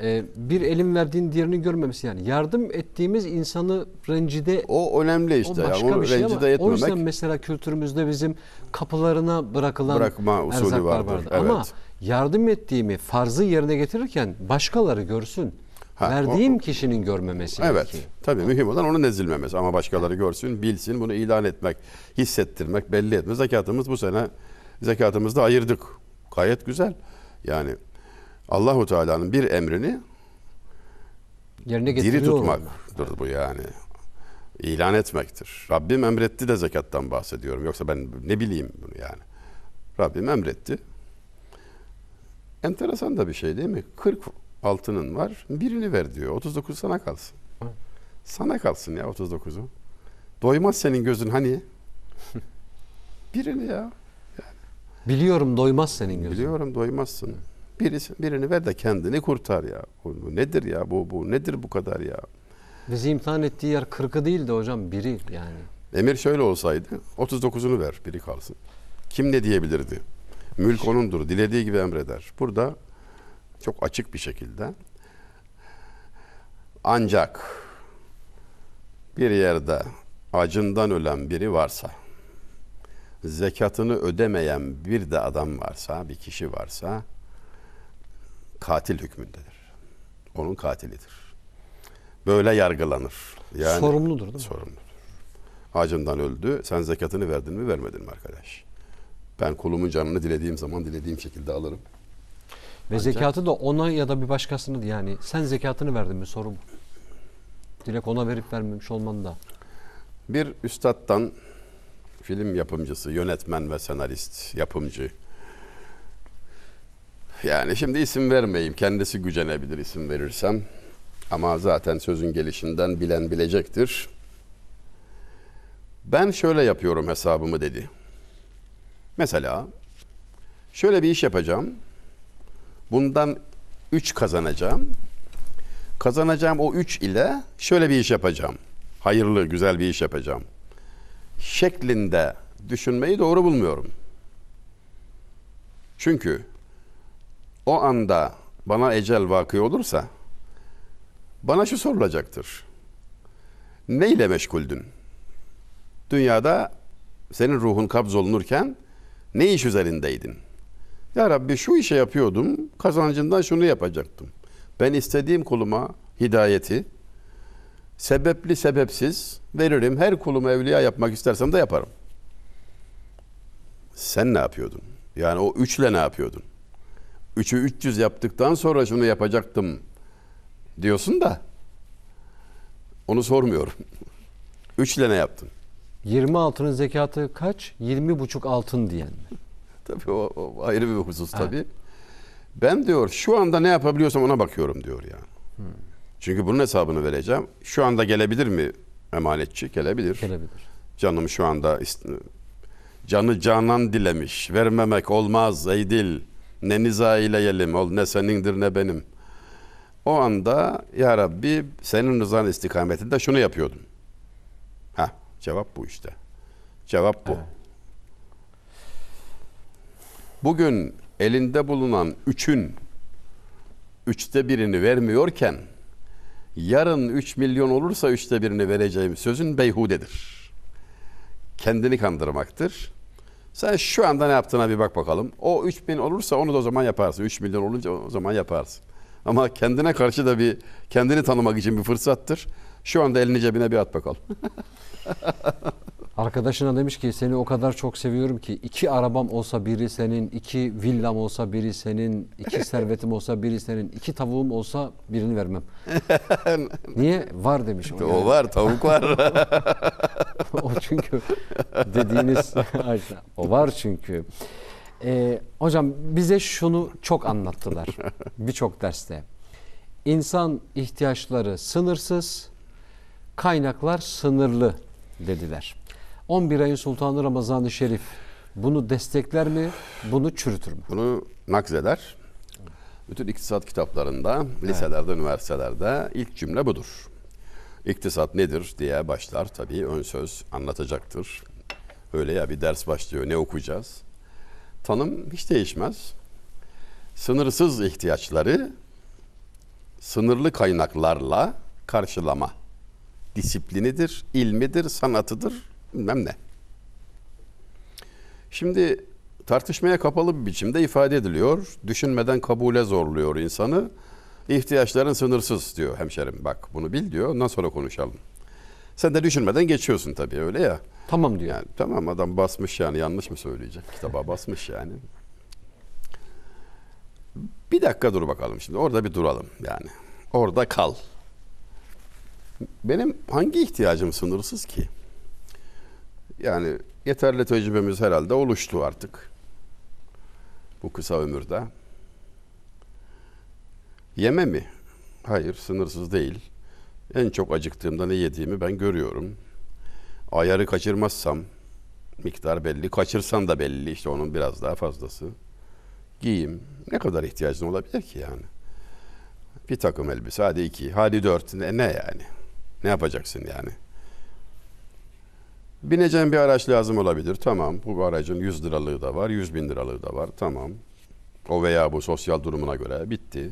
Ee, bir elin verdiğin diğerini görmemesi yani yardım ettiğimiz insanı rencide o önemli işte o başka ya, bir şey rencide ama etmemek. o yüzden mesela kültürümüzde bizim kapılarına bırakılan bırakma usulü erzaklar vardır. vardı evet. ama yardım ettiğimi farzı yerine getirirken başkaları görsün Ha, Verdiğim o, kişinin görmemesi. Evet. Belki. Tabii mühim olan onun ezilmemesi. Ama başkaları görsün, bilsin, bunu ilan etmek, hissettirmek, belli etmek. Zekatımız bu sene, zekatımızda ayırdık. Gayet güzel. Yani Allahu Teala'nın bir emrini yerine diri tutmaktır yani. bu yani. ilan etmektir. Rabbim emretti de zekattan bahsediyorum. Yoksa ben ne bileyim bunu yani. Rabbim emretti. Enteresan da bir şey değil mi? 40 altının var. Birini ver diyor. 39 sana kalsın. Sana kalsın ya 39'u. Doymaz senin gözün hani? Birini ya. Yani. Biliyorum doymaz senin gözün. Biliyorum doymazsın. Birisi, birini ver de kendini kurtar ya. Bu, nedir ya? Bu, bu nedir bu kadar ya? Bizi imtihan ettiği yer kırkı değil de hocam biri yani. Emir şöyle olsaydı 39'unu ver biri kalsın. Kim ne diyebilirdi? Mülk onundur. Dilediği gibi emreder. Burada çok açık bir şekilde ancak bir yerde acından ölen biri varsa zekatını ödemeyen bir de adam varsa, bir kişi varsa katil hükmündedir. Onun katilidir. Böyle yargılanır. Yani, sorumludur değil mi? Sorumludur. Acından öldü. Sen zekatını verdin mi vermedin mi arkadaş? Ben kulumun canını dilediğim zaman dilediğim şekilde alırım. Ve Ancak, zekatı da ona ya da bir başkasını yani sen zekatını verdin mi soru bu. Dilek ona verip vermemiş olman da. Bir üstattan film yapımcısı, yönetmen ve senarist, yapımcı yani şimdi isim vermeyeyim. Kendisi gücenebilir isim verirsem. Ama zaten sözün gelişinden bilen bilecektir. Ben şöyle yapıyorum hesabımı dedi. Mesela şöyle bir iş yapacağım. Bundan 3 kazanacağım. Kazanacağım o 3 ile şöyle bir iş yapacağım. Hayırlı, güzel bir iş yapacağım. Şeklinde düşünmeyi doğru bulmuyorum. Çünkü o anda bana ecel vakı olursa bana şu sorulacaktır. Ne ile meşguldün? Dünyada senin ruhun kabz olunurken ne iş üzerindeydin? Ya Rabbi şu işe yapıyordum, kazancından şunu yapacaktım. Ben istediğim kuluma hidayeti sebepli sebepsiz veririm. Her kuluma evliya yapmak istersem de yaparım. Sen ne yapıyordun? Yani o üçle ne yapıyordun? 3'ü 300 yaptıktan sonra şunu yapacaktım diyorsun da onu sormuyorum. 3 ile ne yaptın? 20 altının zekatı kaç? 20 buçuk altın diyen mi? tabii o, o ayrı bir husus tabii. Ha. Ben diyor şu anda ne yapabiliyorsam ona bakıyorum diyor yani. Hmm. Çünkü bunun hesabını vereceğim. Şu anda gelebilir mi emanetçi? Gelebilir. Gelebilir. Canım şu anda canı canan dilemiş. Vermemek olmaz ey dil. Ne niza yelim ol ne senindir ne benim. O anda ya Rabbi senin rızan istikametinde şunu yapıyordum. Ha cevap bu işte. Cevap bu. Bugün elinde bulunan üçün üçte birini vermiyorken yarın üç milyon olursa üçte birini vereceğim sözün beyhudedir. Kendini kandırmaktır. Sen şu anda ne yaptığına bir bak bakalım. O 3 bin olursa onu da o zaman yaparsın. 3 milyon olunca o zaman yaparsın. Ama kendine karşı da bir kendini tanımak için bir fırsattır. Şu anda elini cebine bir at bakalım. Arkadaşına demiş ki seni o kadar çok seviyorum ki iki arabam olsa biri senin, iki villam olsa biri senin, iki servetim olsa biri senin, iki tavuğum olsa birini vermem. Niye? Var demiş. O, o var, tavuk var. o çünkü dediğiniz o var çünkü. Ee, hocam bize şunu çok anlattılar birçok derste. İnsan ihtiyaçları sınırsız, kaynaklar sınırlı dediler. 11 ayın sultanı Ramazan-ı Şerif bunu destekler mi? Bunu çürütür mü? Bunu nakzeder. Bütün iktisat kitaplarında, liselerde, evet. üniversitelerde ilk cümle budur. İktisat nedir diye başlar tabii ön söz anlatacaktır. Öyle ya bir ders başlıyor ne okuyacağız? Tanım hiç değişmez. Sınırsız ihtiyaçları sınırlı kaynaklarla karşılama disiplinidir, ilmidir, sanatıdır, bilmem ne. Şimdi tartışmaya kapalı bir biçimde ifade ediliyor. Düşünmeden kabule zorluyor insanı. İhtiyaçların sınırsız diyor hemşerim. Bak bunu bil diyor. Ondan sonra konuşalım. Sen de düşünmeden geçiyorsun tabii öyle ya. Tamam diyor. Yani, tamam adam basmış yani yanlış mı söyleyecek? Kitaba basmış yani. Bir dakika dur bakalım şimdi. Orada bir duralım yani. Orada kal. Benim hangi ihtiyacım sınırsız ki? Yani yeterli tecrübemiz herhalde oluştu artık. Bu kısa ömürde. Yeme mi? Hayır, sınırsız değil. En çok acıktığımda ne yediğimi ben görüyorum. Ayarı kaçırmazsam, miktar belli. Kaçırsam da belli işte onun biraz daha fazlası. Giyim. Ne kadar ihtiyacın olabilir ki yani? Bir takım elbise hadi iki, hadi dört. Ne, ne yani? Ne yapacaksın yani? Bineceğim bir araç lazım olabilir. Tamam bu aracın 100 liralığı da var, 100 bin liralığı da var. Tamam. O veya bu sosyal durumuna göre bitti.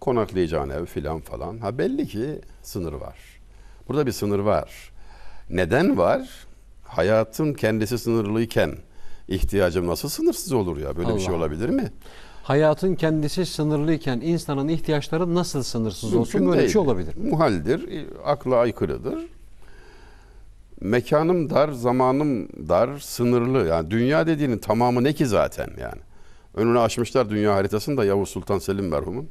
Konaklayacağın ev filan falan. Ha belli ki sınır var. Burada bir sınır var. Neden var? Hayatın kendisi sınırlıyken ihtiyacım nasıl sınırsız olur ya? Böyle Allah. bir şey olabilir mi? Hayatın kendisi sınırlıyken insanın ihtiyaçları nasıl sınırsız Mümkün olsun? Böyle değil. bir şey olabilir. Muhaldir, akla aykırıdır mekanım dar, zamanım dar, sınırlı. Yani dünya dediğinin tamamı ne ki zaten yani. Önünü açmışlar dünya haritasını da Yavuz Sultan Selim merhumun.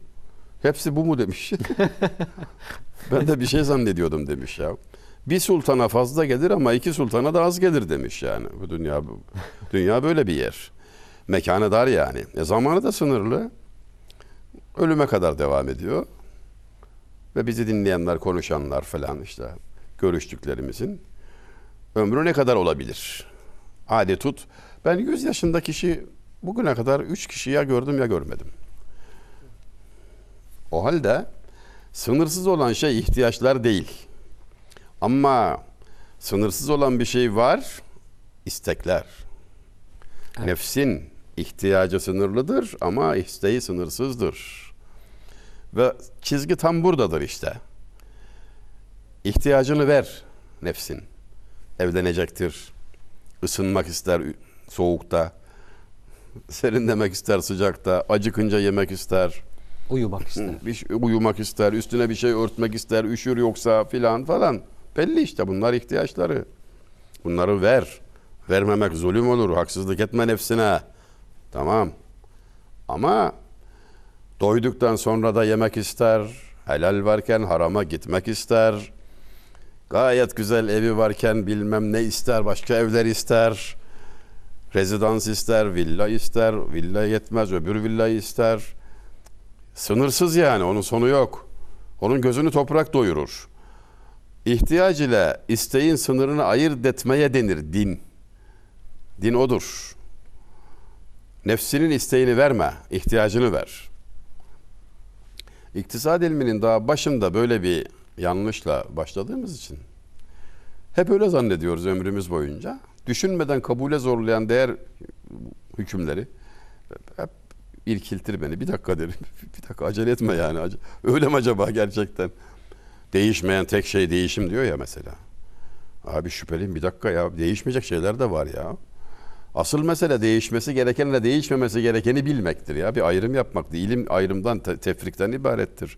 Hepsi bu mu demiş. ben de bir şey zannediyordum demiş ya. Bir sultana fazla gelir ama iki sultana da az gelir demiş yani. Bu dünya dünya böyle bir yer. Mekanı dar yani. E zamanı da sınırlı. Ölüme kadar devam ediyor. Ve bizi dinleyenler, konuşanlar falan işte görüştüklerimizin ömrü ne kadar olabilir? Hadi tut. Ben 100 yaşında kişi bugüne kadar 3 kişi ya gördüm ya görmedim. O halde sınırsız olan şey ihtiyaçlar değil. Ama sınırsız olan bir şey var, istekler. Evet. Nefsin ihtiyacı sınırlıdır ama isteği sınırsızdır. Ve çizgi tam buradadır işte. İhtiyacını ver nefsin evlenecektir. Isınmak ister soğukta, serinlemek ister sıcakta, acıkınca yemek ister. Uyumak hmm, ister. Bir, uyumak ister, üstüne bir şey örtmek ister, üşür yoksa filan falan. Belli işte bunlar ihtiyaçları. Bunları ver. Vermemek zulüm olur, haksızlık etme nefsine. Tamam. Ama doyduktan sonra da yemek ister, helal varken harama gitmek ister, Gayet güzel evi varken bilmem ne ister, başka evler ister. Rezidans ister, villa ister, villa yetmez, öbür villa ister. Sınırsız yani, onun sonu yok. Onun gözünü toprak doyurur. İhtiyaç ile isteğin sınırını ayırt etmeye denir din. Din odur. Nefsinin isteğini verme, ihtiyacını ver. İktisat ilminin daha başında böyle bir yanlışla başladığımız için hep öyle zannediyoruz ömrümüz boyunca. Düşünmeden kabule zorlayan değer hükümleri hep irkiltir beni. Bir dakika derim. Bir dakika acele etme yani. Öyle mi acaba gerçekten? Değişmeyen tek şey değişim diyor ya mesela. Abi şüpheliyim bir dakika ya. Değişmeyecek şeyler de var ya. Asıl mesele değişmesi gerekenle değişmemesi gerekeni bilmektir ya. Bir ayrım yapmak. İlim ayrımdan, tefrikten ibarettir.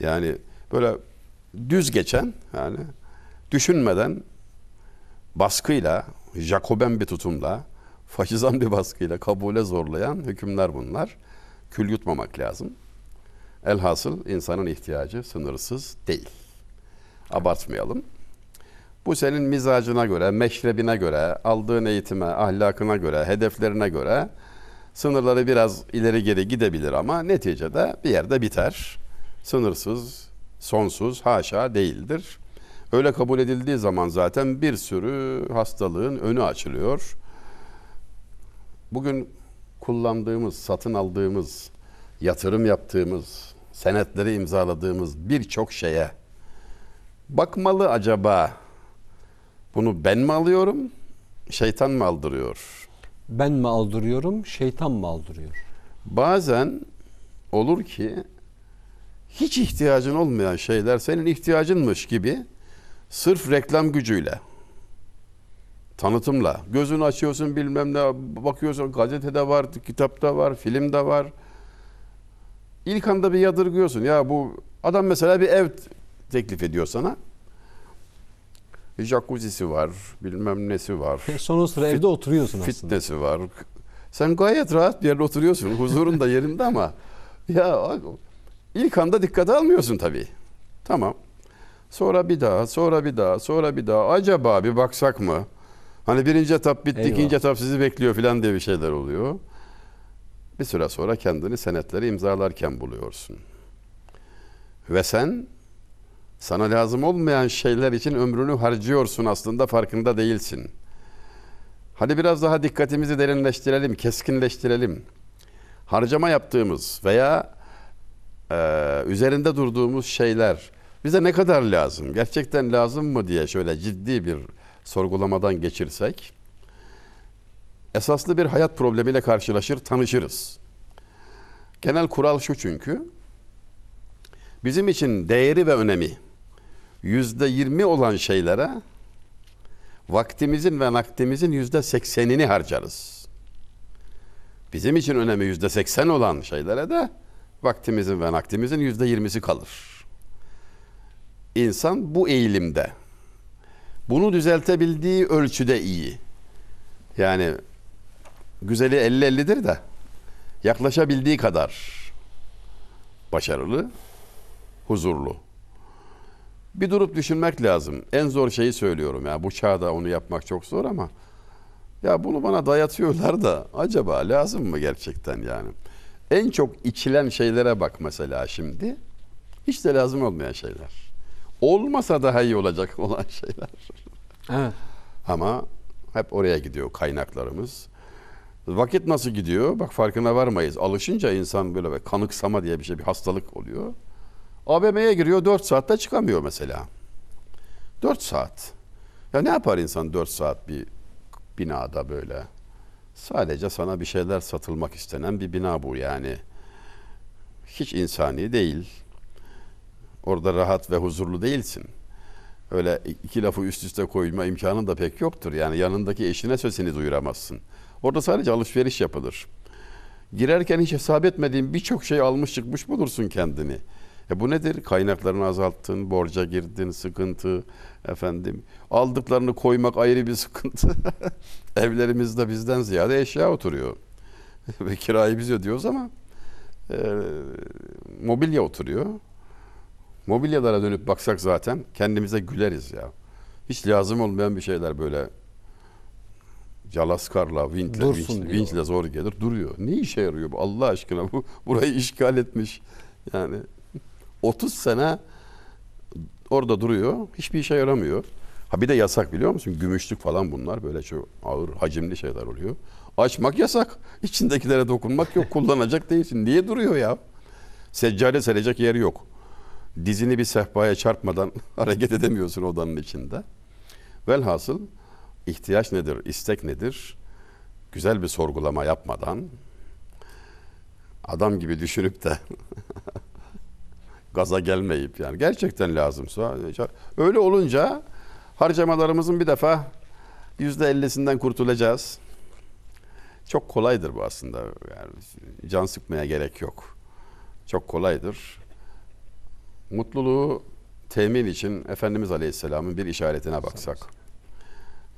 Yani böyle düz geçen yani düşünmeden baskıyla, Jacoben bir tutumla, faşizan bir baskıyla kabule zorlayan hükümler bunlar. Kül yutmamak lazım. Elhasıl insanın ihtiyacı sınırsız değil. Abartmayalım. Bu senin mizacına göre, meşrebine göre, aldığın eğitime, ahlakına göre, hedeflerine göre sınırları biraz ileri geri gidebilir ama neticede bir yerde biter. Sınırsız sonsuz haşa değildir. Öyle kabul edildiği zaman zaten bir sürü hastalığın önü açılıyor. Bugün kullandığımız, satın aldığımız, yatırım yaptığımız, senetleri imzaladığımız birçok şeye bakmalı acaba bunu ben mi alıyorum, şeytan mı aldırıyor? Ben mi aldırıyorum, şeytan mı aldırıyor? Bazen olur ki hiç ihtiyacın olmayan şeyler senin ihtiyacınmış gibi sırf reklam gücüyle tanıtımla gözünü açıyorsun bilmem ne bakıyorsun gazetede var, kitapta var, filmde var. ilk anda bir yadırgıyorsun. Ya bu adam mesela bir ev teklif ediyor sana. Jacuzzisi var, bilmem nesi var. E, Son sıra evde oturuyorsun aslında. Fitnesi var. Sen gayet rahat bir yerde oturuyorsun. huzurunda yerinde ama ya İlk anda dikkate almıyorsun tabii. Tamam. Sonra bir daha, sonra bir daha, sonra bir daha. Acaba bir baksak mı? Hani birinci etap bitti, Eyvah. ikinci etap sizi bekliyor falan diye bir şeyler oluyor. Bir süre sonra kendini senetleri imzalarken buluyorsun. Ve sen sana lazım olmayan şeyler için ömrünü harcıyorsun aslında farkında değilsin. Hadi biraz daha dikkatimizi derinleştirelim, keskinleştirelim. Harcama yaptığımız veya e, üzerinde durduğumuz şeyler bize ne kadar lazım? Gerçekten lazım mı diye şöyle ciddi bir sorgulamadan geçirsek esaslı bir hayat problemiyle karşılaşır, tanışırız. Genel kural şu çünkü bizim için değeri ve önemi yüzde yirmi olan şeylere vaktimizin ve nakdimizin yüzde seksenini harcarız. Bizim için önemi yüzde seksen olan şeylere de vaktimizin ve nakdimizin yüzde yirmisi kalır. İnsan bu eğilimde. Bunu düzeltebildiği ölçüde iyi. Yani güzeli 50-50'dir de yaklaşabildiği kadar başarılı, huzurlu. Bir durup düşünmek lazım. En zor şeyi söylüyorum ya. Bu çağda onu yapmak çok zor ama ya bunu bana dayatıyorlar da acaba lazım mı gerçekten yani? En çok içilen şeylere bak mesela şimdi. Hiç de lazım olmayan şeyler. Olmasa daha iyi olacak olan şeyler. Evet. Ama hep oraya gidiyor kaynaklarımız. Vakit nasıl gidiyor? Bak farkına varmayız. Alışınca insan böyle bir kanıksama diye bir şey, bir hastalık oluyor. ABM'ye giriyor 4 saatte çıkamıyor mesela. 4 saat. Ya ne yapar insan 4 saat bir binada böyle? Sadece sana bir şeyler satılmak istenen bir bina bu yani. Hiç insani değil. Orada rahat ve huzurlu değilsin. Öyle iki lafı üst üste koyma imkanın da pek yoktur. Yani yanındaki eşine sesini duyuramazsın. Orada sadece alışveriş yapılır. Girerken hiç hesap etmediğin birçok şey almış çıkmış bulursun kendini.'' E bu nedir? Kaynaklarını azalttın, borca girdin, sıkıntı efendim. Aldıklarını koymak ayrı bir sıkıntı. Evlerimizde bizden ziyade eşya oturuyor. Ve kirayı biz ödüyoruz ama e, mobilya oturuyor. Mobilyalara dönüp baksak zaten kendimize güleriz ya. Hiç lazım olmayan bir şeyler böyle calaskarla, vinçle, vinçle, vinçle zor gelir duruyor. Ne işe yarıyor bu Allah aşkına bu burayı işgal etmiş. Yani 30 sene orada duruyor. Hiçbir işe yaramıyor. Ha bir de yasak biliyor musun? Gümüşlük falan bunlar böyle çok ağır hacimli şeyler oluyor. Açmak yasak. İçindekilere dokunmak yok. Kullanacak değilsin. Niye duruyor ya? Seccade serecek yeri yok. Dizini bir sehpaya çarpmadan hareket edemiyorsun odanın içinde. Velhasıl ihtiyaç nedir, istek nedir? Güzel bir sorgulama yapmadan adam gibi düşünüp de gaza gelmeyip yani gerçekten lazımsa öyle olunca harcamalarımızın bir defa yüzde ellisinden kurtulacağız. Çok kolaydır bu aslında. Yani can sıkmaya gerek yok. Çok kolaydır. Mutluluğu temin için Efendimiz Aleyhisselam'ın bir işaretine baksak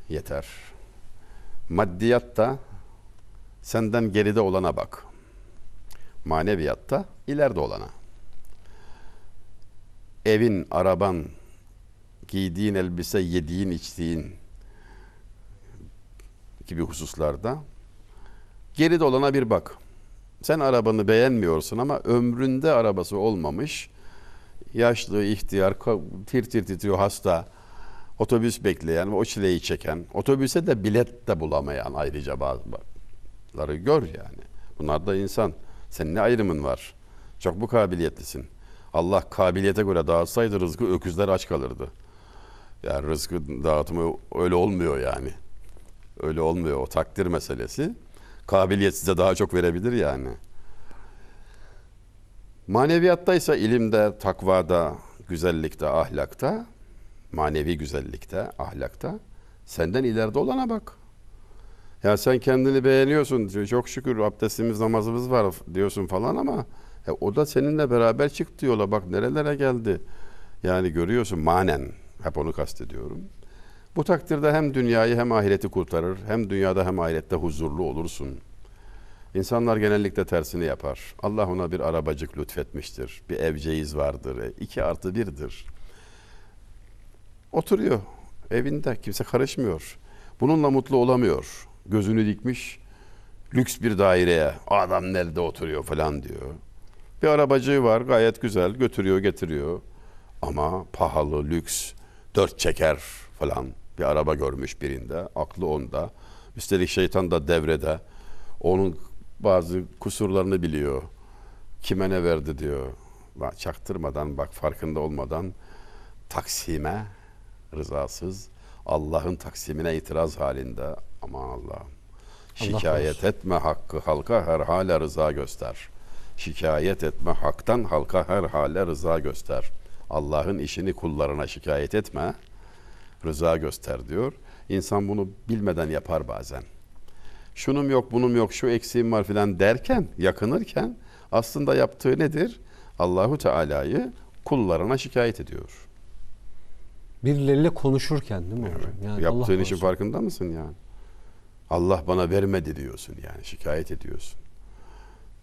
yeter. Maddiyatta senden geride olana bak. Maneviyatta ileride olana evin, araban, giydiğin elbise, yediğin, içtiğin gibi hususlarda geri dolana bir bak. Sen arabanı beğenmiyorsun ama ömründe arabası olmamış, yaşlı, ihtiyar, tir tir titriyor hasta, otobüs bekleyen ve o çileyi çeken, otobüse de bilet de bulamayan ayrıca bazıları gör yani. Bunlar da insan. Sen ne ayrımın var? Çok bu kabiliyetlisin.'' Allah kabiliyete göre dağıtsaydı rızkı öküzler aç kalırdı. Yani rızkı dağıtımı öyle olmuyor yani. Öyle olmuyor o takdir meselesi. Kabiliyet size daha çok verebilir yani. Maneviyatta ise ilimde, takvada, güzellikte, ahlakta, manevi güzellikte, ahlakta senden ileride olana bak. Ya sen kendini beğeniyorsun, çok şükür abdestimiz, namazımız var diyorsun falan ama e, o da seninle beraber çıktı yola bak nerelere geldi. Yani görüyorsun manen hep onu kastediyorum. Bu takdirde hem dünyayı hem ahireti kurtarır, hem dünyada hem ahirette huzurlu olursun. İnsanlar genellikle tersini yapar. Allah ona bir arabacık lütfetmiştir, bir evceyiz vardır, e, iki artı birdir. Oturuyor evinde, kimse karışmıyor. Bununla mutlu olamıyor. Gözünü dikmiş, lüks bir daireye, adam nerede oturuyor falan diyor. Bir arabacı var gayet güzel götürüyor getiriyor. Ama pahalı, lüks, dört çeker falan bir araba görmüş birinde. Aklı onda. Üstelik şeytan da devrede. Onun bazı kusurlarını biliyor. Kime ne verdi diyor. çaktırmadan bak farkında olmadan taksime rızasız Allah'ın taksimine itiraz halinde aman Allah'ım şikayet Allah etme hakkı halka her hala rıza göster.'' şikayet etme haktan halka her hale rıza göster. Allah'ın işini kullarına şikayet etme, rıza göster diyor. İnsan bunu bilmeden yapar bazen. Şunum yok, bunum yok, şu eksiğim var filan derken, yakınırken aslında yaptığı nedir? Allahu Teala'yı kullarına şikayet ediyor. Birileriyle konuşurken değil mi evet. hocam? Yani Yaptığın Allah işin farkında mısın yani? Allah bana vermedi diyorsun yani şikayet ediyorsun.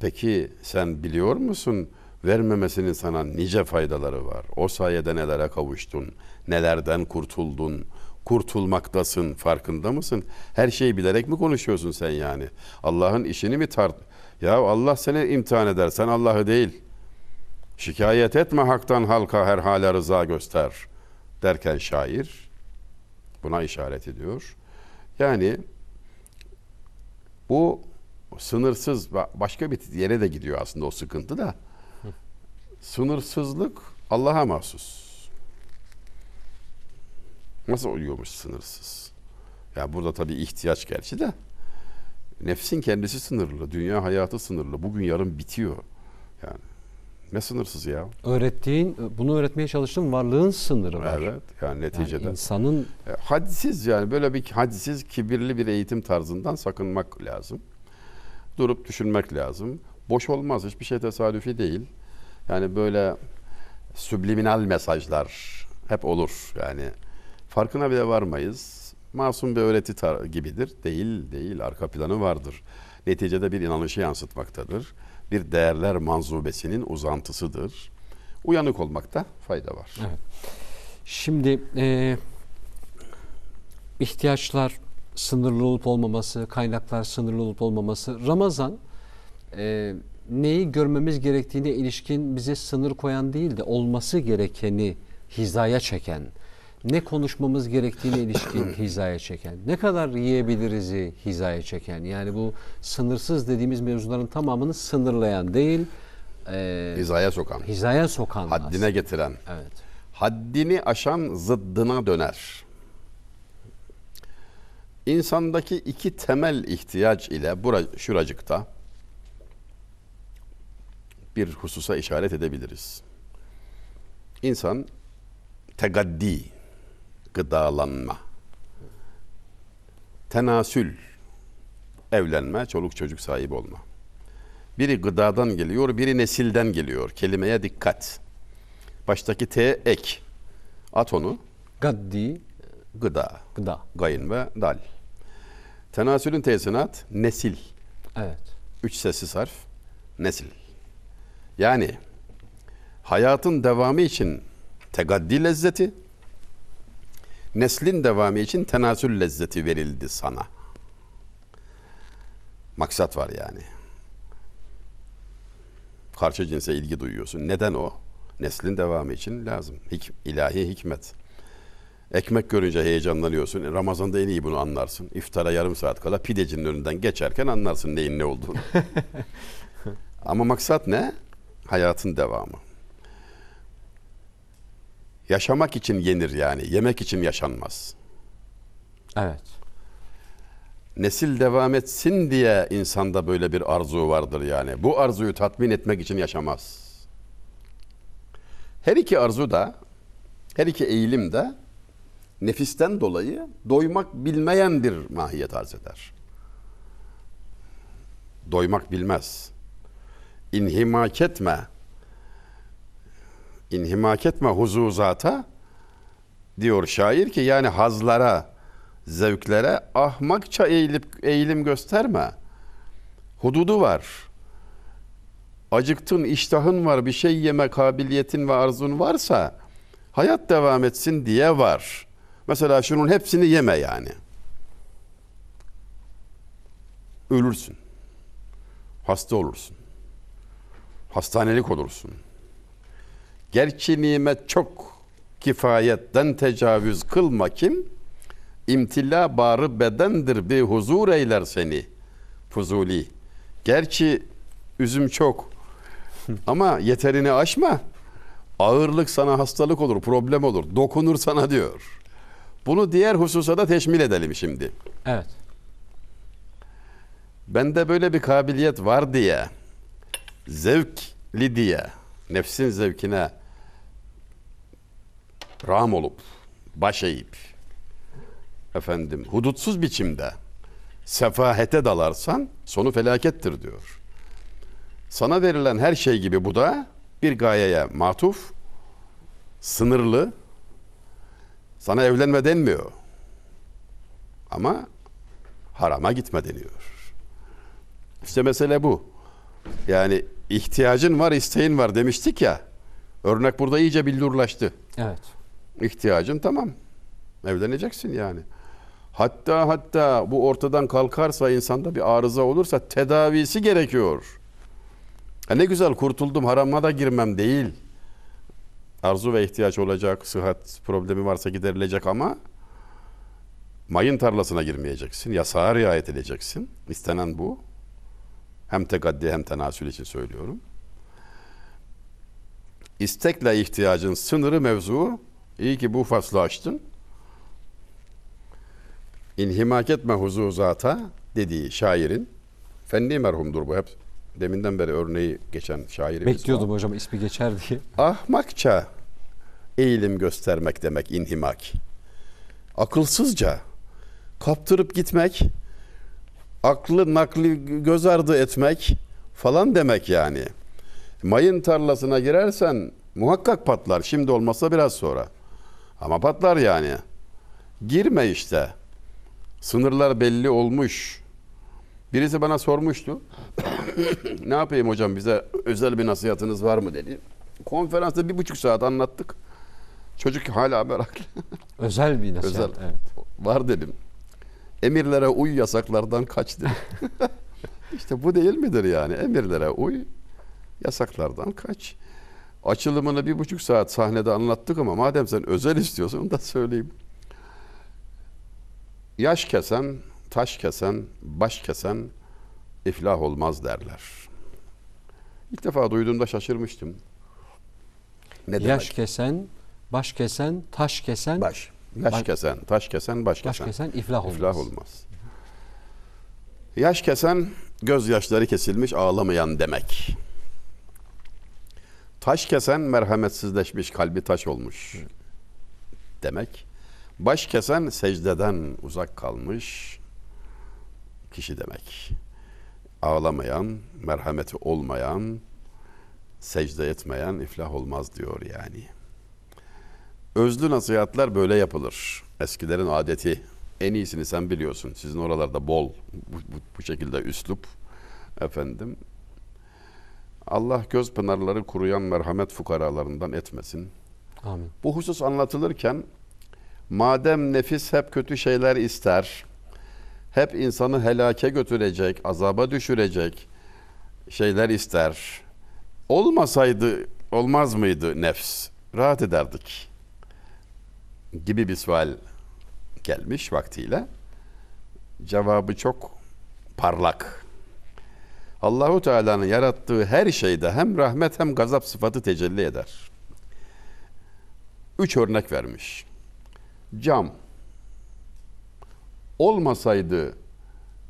Peki sen biliyor musun vermemesinin sana nice faydaları var. O sayede nelere kavuştun, nelerden kurtuldun, kurtulmaktasın, farkında mısın? Her şeyi bilerek mi konuşuyorsun sen yani? Allah'ın işini mi tart? Ya Allah seni imtihan eder, sen Allah'ı değil. Şikayet etme haktan halka her hale rıza göster derken şair buna işaret ediyor. Yani bu sınırsız başka bir yere de gidiyor aslında o sıkıntı da. Sınırsızlık Allah'a mahsus. Nasıl oluyormuş sınırsız? Ya burada tabii ihtiyaç gerçi de nefsin kendisi sınırlı, dünya hayatı sınırlı. Bugün yarın bitiyor. Yani ne sınırsız ya? Öğrettiğin, bunu öğretmeye çalıştığın varlığın sınırı var. Evet, yani neticede. Yani insanın... E, hadsiz yani böyle bir hadsiz, kibirli bir eğitim tarzından sakınmak lazım durup düşünmek lazım. Boş olmaz. Hiçbir şey tesadüfi değil. Yani böyle subliminal mesajlar hep olur. Yani farkına bile varmayız. Masum bir öğreti gibidir. Değil, değil. Arka planı vardır. Neticede bir inanışı yansıtmaktadır. Bir değerler manzubesinin uzantısıdır. Uyanık olmakta fayda var. Evet. Şimdi e, ihtiyaçlar sınırlı olup olmaması, kaynaklar sınırlı olup olmaması. Ramazan e, neyi görmemiz gerektiğine ilişkin bize sınır koyan değil de olması gerekeni hizaya çeken, ne konuşmamız gerektiğine ilişkin hizaya çeken, ne kadar yiyebilirizi hizaya çeken. Yani bu sınırsız dediğimiz mevzuların tamamını sınırlayan değil, e, hizaya sokan. Hizaya sokan. Haddine aslında. getiren. Evet. Haddini aşan zıddına döner insandaki iki temel ihtiyaç ile bura, şuracıkta bir hususa işaret edebiliriz. İnsan tegaddi, gıdalanma, tenasül, evlenme, çoluk çocuk sahibi olma. Biri gıdadan geliyor, biri nesilden geliyor. Kelimeye dikkat. Baştaki T ek. At onu. Gaddi. Gıda. Gıda. Gayın ve dal. Tenasülün tezinat nesil. Evet. Üç sesli harf nesil. Yani hayatın devamı için tegaddi lezzeti, neslin devamı için tenasül lezzeti verildi sana. Maksat var yani. Karşı cinse ilgi duyuyorsun. Neden o? Neslin devamı için lazım. Hik ilahi hikmet. Ekmek görünce heyecanlanıyorsun. E, Ramazan'da en iyi bunu anlarsın. İftara yarım saat kadar pidecinin önünden geçerken anlarsın neyin ne olduğunu. Ama maksat ne? Hayatın devamı. Yaşamak için yenir yani. Yemek için yaşanmaz. Evet. Nesil devam etsin diye insanda böyle bir arzu vardır yani. Bu arzuyu tatmin etmek için yaşamaz. Her iki arzu da, her iki eğilim de nefisten dolayı doymak bilmeyendir mahiyet arz eder. Doymak bilmez. İnhimak etme. İnhimak etme huzuzata diyor şair ki yani hazlara, zevklere ahmakça eğilip eğilim gösterme. Hududu var. Acıktın, iştahın var, bir şey yeme kabiliyetin ve arzun varsa hayat devam etsin diye var.'' Mesela şunun hepsini yeme yani. Ölürsün. Hasta olursun. Hastanelik olursun. Gerçi nimet çok kifayetten tecavüz kılma kim? İmtila barı bedendir bir huzur eyler seni. Fuzuli. Gerçi üzüm çok ama yeterini aşma. Ağırlık sana hastalık olur, problem olur. Dokunur sana diyor. Bunu diğer hususa da teşmil edelim şimdi. Evet. Bende böyle bir kabiliyet var diye, zevkli diye, nefsin zevkine ram olup, baş eğip, efendim hudutsuz biçimde sefahete dalarsan sonu felakettir diyor. Sana verilen her şey gibi bu da bir gayeye matuf, sınırlı, sana evlenme denmiyor. Ama harama gitme deniyor. İşte mesele bu. Yani ihtiyacın var, isteğin var demiştik ya. Örnek burada iyice billurlaştı. Evet. İhtiyacın tamam. Evleneceksin yani. Hatta hatta bu ortadan kalkarsa insanda bir arıza olursa tedavisi gerekiyor. Ha e ne güzel kurtuldum harama da girmem değil arzu ve ihtiyaç olacak, sıhhat problemi varsa giderilecek ama mayın tarlasına girmeyeceksin, yasağa riayet edeceksin. İstenen bu. Hem tekaddi hem tenasül için söylüyorum. İstekle ihtiyacın sınırı mevzu. İyi ki bu faslı açtın. İnhimak etme huzuzata dediği şairin Fendi merhumdur bu hep. Deminden beri örneği geçen şairimiz Bekliyordum var. hocam ismi geçer diye. Ahmakça eğilim göstermek demek inhimak. Akılsızca kaptırıp gitmek, aklı nakli göz ardı etmek falan demek yani. Mayın tarlasına girersen muhakkak patlar. Şimdi olmasa biraz sonra. Ama patlar yani. Girme işte. Sınırlar belli olmuş. Birisi bana sormuştu. ne yapayım hocam bize özel bir nasihatiniz var mı dedi. Konferansta bir buçuk saat anlattık. Çocuk hala meraklı. Özel bir nasihat. Özel. Evet. Var dedim. Emirlere uy yasaklardan kaç dedim. işte bu değil midir yani? Emirlere uy yasaklardan kaç. Açılımını bir buçuk saat sahnede anlattık ama madem sen özel istiyorsun onu da söyleyeyim. Yaş kesen, taş kesen, baş kesen iflah olmaz derler. İlk defa duyduğumda şaşırmıştım. Ne Yaş demek? kesen, Baş kesen, taş kesen. Baş. Yaş baş, kesen, taş kesen, baş kesen. Baş kesen iflah olmaz. İflah olmaz. Yaş kesen, gözyaşları kesilmiş ağlamayan demek. Taş kesen merhametsizleşmiş, kalbi taş olmuş demek. Baş kesen secdeden uzak kalmış kişi demek. Ağlamayan, merhameti olmayan, secde etmeyen iflah olmaz diyor yani. Özlü nasihatler böyle yapılır. Eskilerin adeti. En iyisini sen biliyorsun. Sizin oralarda bol bu, bu, bu şekilde üslup. Efendim. Allah göz pınarları kuruyan merhamet fukaralarından etmesin. Amin. Bu husus anlatılırken madem nefis hep kötü şeyler ister, hep insanı helake götürecek, azaba düşürecek şeyler ister. Olmasaydı olmaz mıydı nefs? Rahat ederdik gibi bir sual gelmiş vaktiyle. Cevabı çok parlak. Allahu Teala'nın yarattığı her şeyde hem rahmet hem gazap sıfatı tecelli eder. Üç örnek vermiş. Cam. Olmasaydı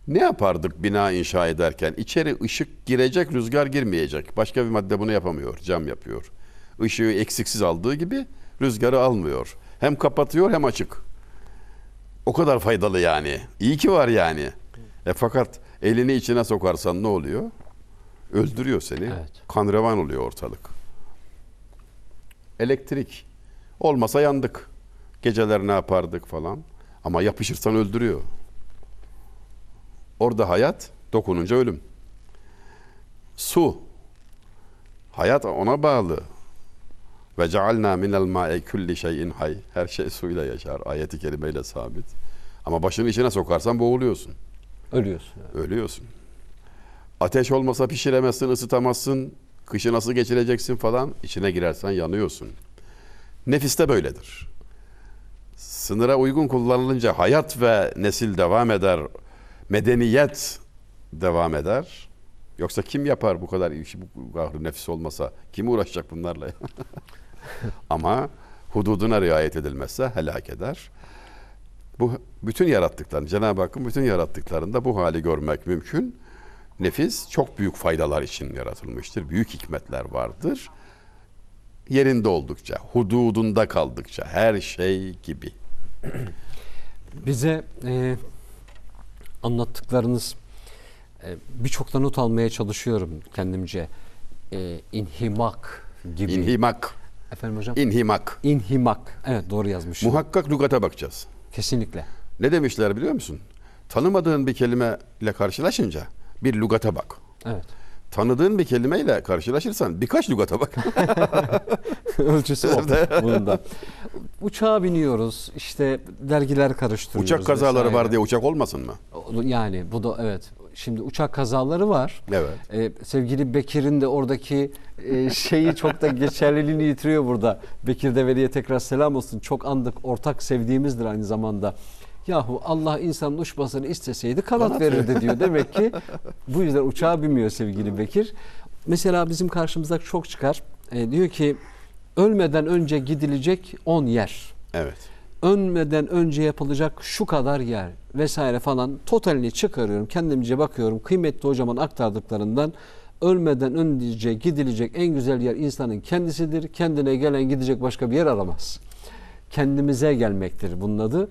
ne yapardık bina inşa ederken? İçeri ışık girecek, rüzgar girmeyecek. Başka bir madde bunu yapamıyor. Cam yapıyor. Işığı eksiksiz aldığı gibi rüzgarı almıyor. Hem kapatıyor hem açık. O kadar faydalı yani. İyi ki var yani. E fakat elini içine sokarsan ne oluyor? Öldürüyor seni. Evet. Kan oluyor ortalık. Elektrik. Olmasa yandık. Geceler ne yapardık falan. Ama yapışırsan öldürüyor. Orada hayat, dokununca ölüm. Su. Hayat ona bağlı. Ve cealna minel ma'e kulli şeyin hay. Her şey suyla yaşar. Ayeti kerimeyle sabit. Ama başını içine sokarsan boğuluyorsun. Ölüyorsun. Yani. Ölüyorsun. Ateş olmasa pişiremezsin, ısıtamazsın. Kışı nasıl geçireceksin falan. İçine girersen yanıyorsun. nefis de böyledir. Sınıra uygun kullanılınca hayat ve nesil devam eder. Medeniyet devam eder. Yoksa kim yapar bu kadar bu kahrı nefis olmasa? Kim uğraşacak bunlarla? Ama hududuna riayet edilmezse helak eder. Bu bütün yarattıklarını, Cenab-ı Hakk'ın bütün yarattıklarında bu hali görmek mümkün. Nefis çok büyük faydalar için yaratılmıştır. Büyük hikmetler vardır. Yerinde oldukça, hududunda kaldıkça her şey gibi. Bize e, anlattıklarınız e, birçok da not almaya çalışıyorum kendimce. E, inhimak gibi. İnhimak Efendim hocam? İnhimak. İnhimak. Evet doğru yazmış. Muhakkak lügata bakacağız. Kesinlikle. Ne demişler biliyor musun? Tanımadığın bir kelimeyle karşılaşınca bir lügata bak. Evet. Tanıdığın bir kelimeyle karşılaşırsan birkaç lügata bak. Ölçüsü o bunda. Uçağa biniyoruz, işte dergiler karıştırıyoruz. Uçak kazaları vesaire. var diye uçak olmasın mı? Yani bu da evet Şimdi uçak kazaları var. Evet. Ee, sevgili Bekir'in de oradaki e, şeyi çok da geçerliliğini yitiriyor burada. Bekir Develi'ye tekrar selam olsun. Çok andık, ortak sevdiğimizdir aynı zamanda. Yahu Allah insanın uçmasını isteseydi kanat verirdi diyor. Demek ki bu yüzden uçağa binmiyor sevgili Bekir. Mesela bizim karşımızda çok çıkar. E, diyor ki ölmeden önce gidilecek 10 yer. Evet önmeden önce yapılacak şu kadar yer vesaire falan totalini çıkarıyorum. Kendimce bakıyorum kıymetli hocamın aktardıklarından ölmeden önce gidilecek en güzel yer insanın kendisidir. Kendine gelen gidecek başka bir yer aramaz. Kendimize gelmektir bunun adı.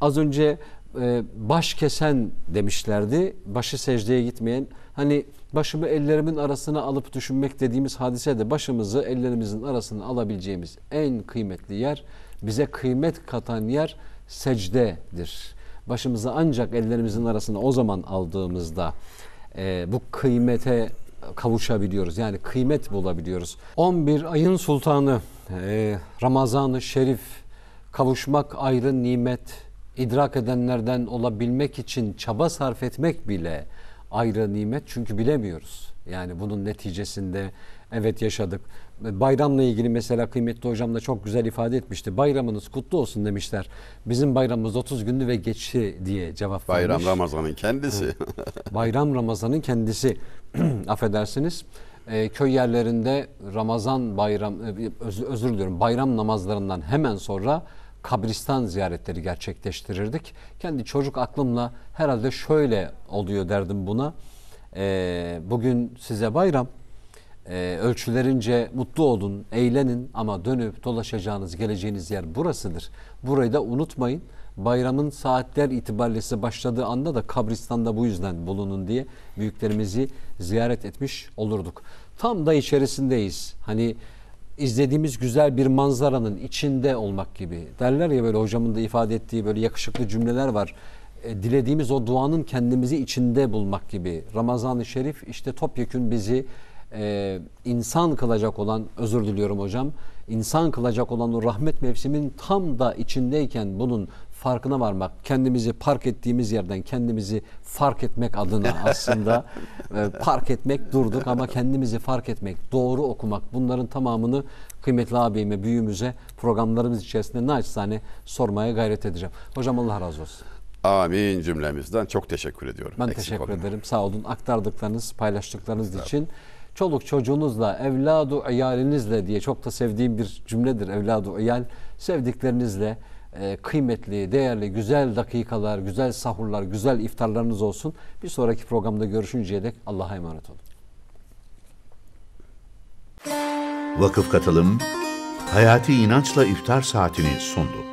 Az önce e, baş kesen demişlerdi. Başı secdeye gitmeyen hani başımı ellerimin arasına alıp düşünmek dediğimiz hadise de başımızı ellerimizin arasına alabileceğimiz en kıymetli yer bize kıymet katan yer secdedir. Başımızı ancak ellerimizin arasına o zaman aldığımızda e, bu kıymete kavuşabiliyoruz. Yani kıymet bulabiliyoruz. 11 ayın sultanı e, Ramazan-ı Şerif kavuşmak ayrı nimet. idrak edenlerden olabilmek için çaba sarf etmek bile ayrı nimet. Çünkü bilemiyoruz. Yani bunun neticesinde Evet yaşadık. Bayramla ilgili mesela kıymetli hocam da çok güzel ifade etmişti. Bayramınız kutlu olsun demişler. Bizim bayramımız 30 gündü ve geçti diye cevap Bayram vermiş. Ramazan'ın kendisi. Bayram Ramazan'ın kendisi. Affedersiniz. Ee, köy yerlerinde Ramazan bayram e, öz, özür diliyorum bayram namazlarından hemen sonra kabristan ziyaretleri gerçekleştirirdik. Kendi çocuk aklımla herhalde şöyle oluyor derdim buna. E, bugün size bayram e, ölçülerince mutlu olun, eğlenin ama dönüp dolaşacağınız, geleceğiniz yer burasıdır. Burayı da unutmayın. Bayramın saatler itibariyle başladığı anda da kabristanda bu yüzden bulunun diye büyüklerimizi ziyaret etmiş olurduk. Tam da içerisindeyiz. Hani izlediğimiz güzel bir manzaranın içinde olmak gibi. Derler ya böyle hocamın da ifade ettiği böyle yakışıklı cümleler var. E, dilediğimiz o duanın kendimizi içinde bulmak gibi. Ramazan-ı Şerif işte topyekün bizi e, insan kılacak olan özür diliyorum hocam insan kılacak olan o rahmet mevsimin tam da içindeyken bunun farkına varmak, kendimizi park ettiğimiz yerden kendimizi fark etmek adına aslında e, park etmek durduk ama kendimizi fark etmek, doğru okumak bunların tamamını kıymetli abime, büyüğümüze programlarımız içerisinde naçizane sormaya gayret edeceğim. Hocam Allah razı olsun. Amin cümlemizden çok teşekkür ediyorum. Ben Eksik teşekkür olun. ederim. Sağ olun. Aktardıklarınız, paylaştıklarınız için çoluk çocuğunuzla, evladu iyalinizle diye çok da sevdiğim bir cümledir evladu iyal. Sevdiklerinizle e, kıymetli, değerli, güzel dakikalar, güzel sahurlar, güzel iftarlarınız olsun. Bir sonraki programda görüşünceye dek Allah'a emanet olun. Vakıf Katılım, Hayati inançla iftar saatini sundu.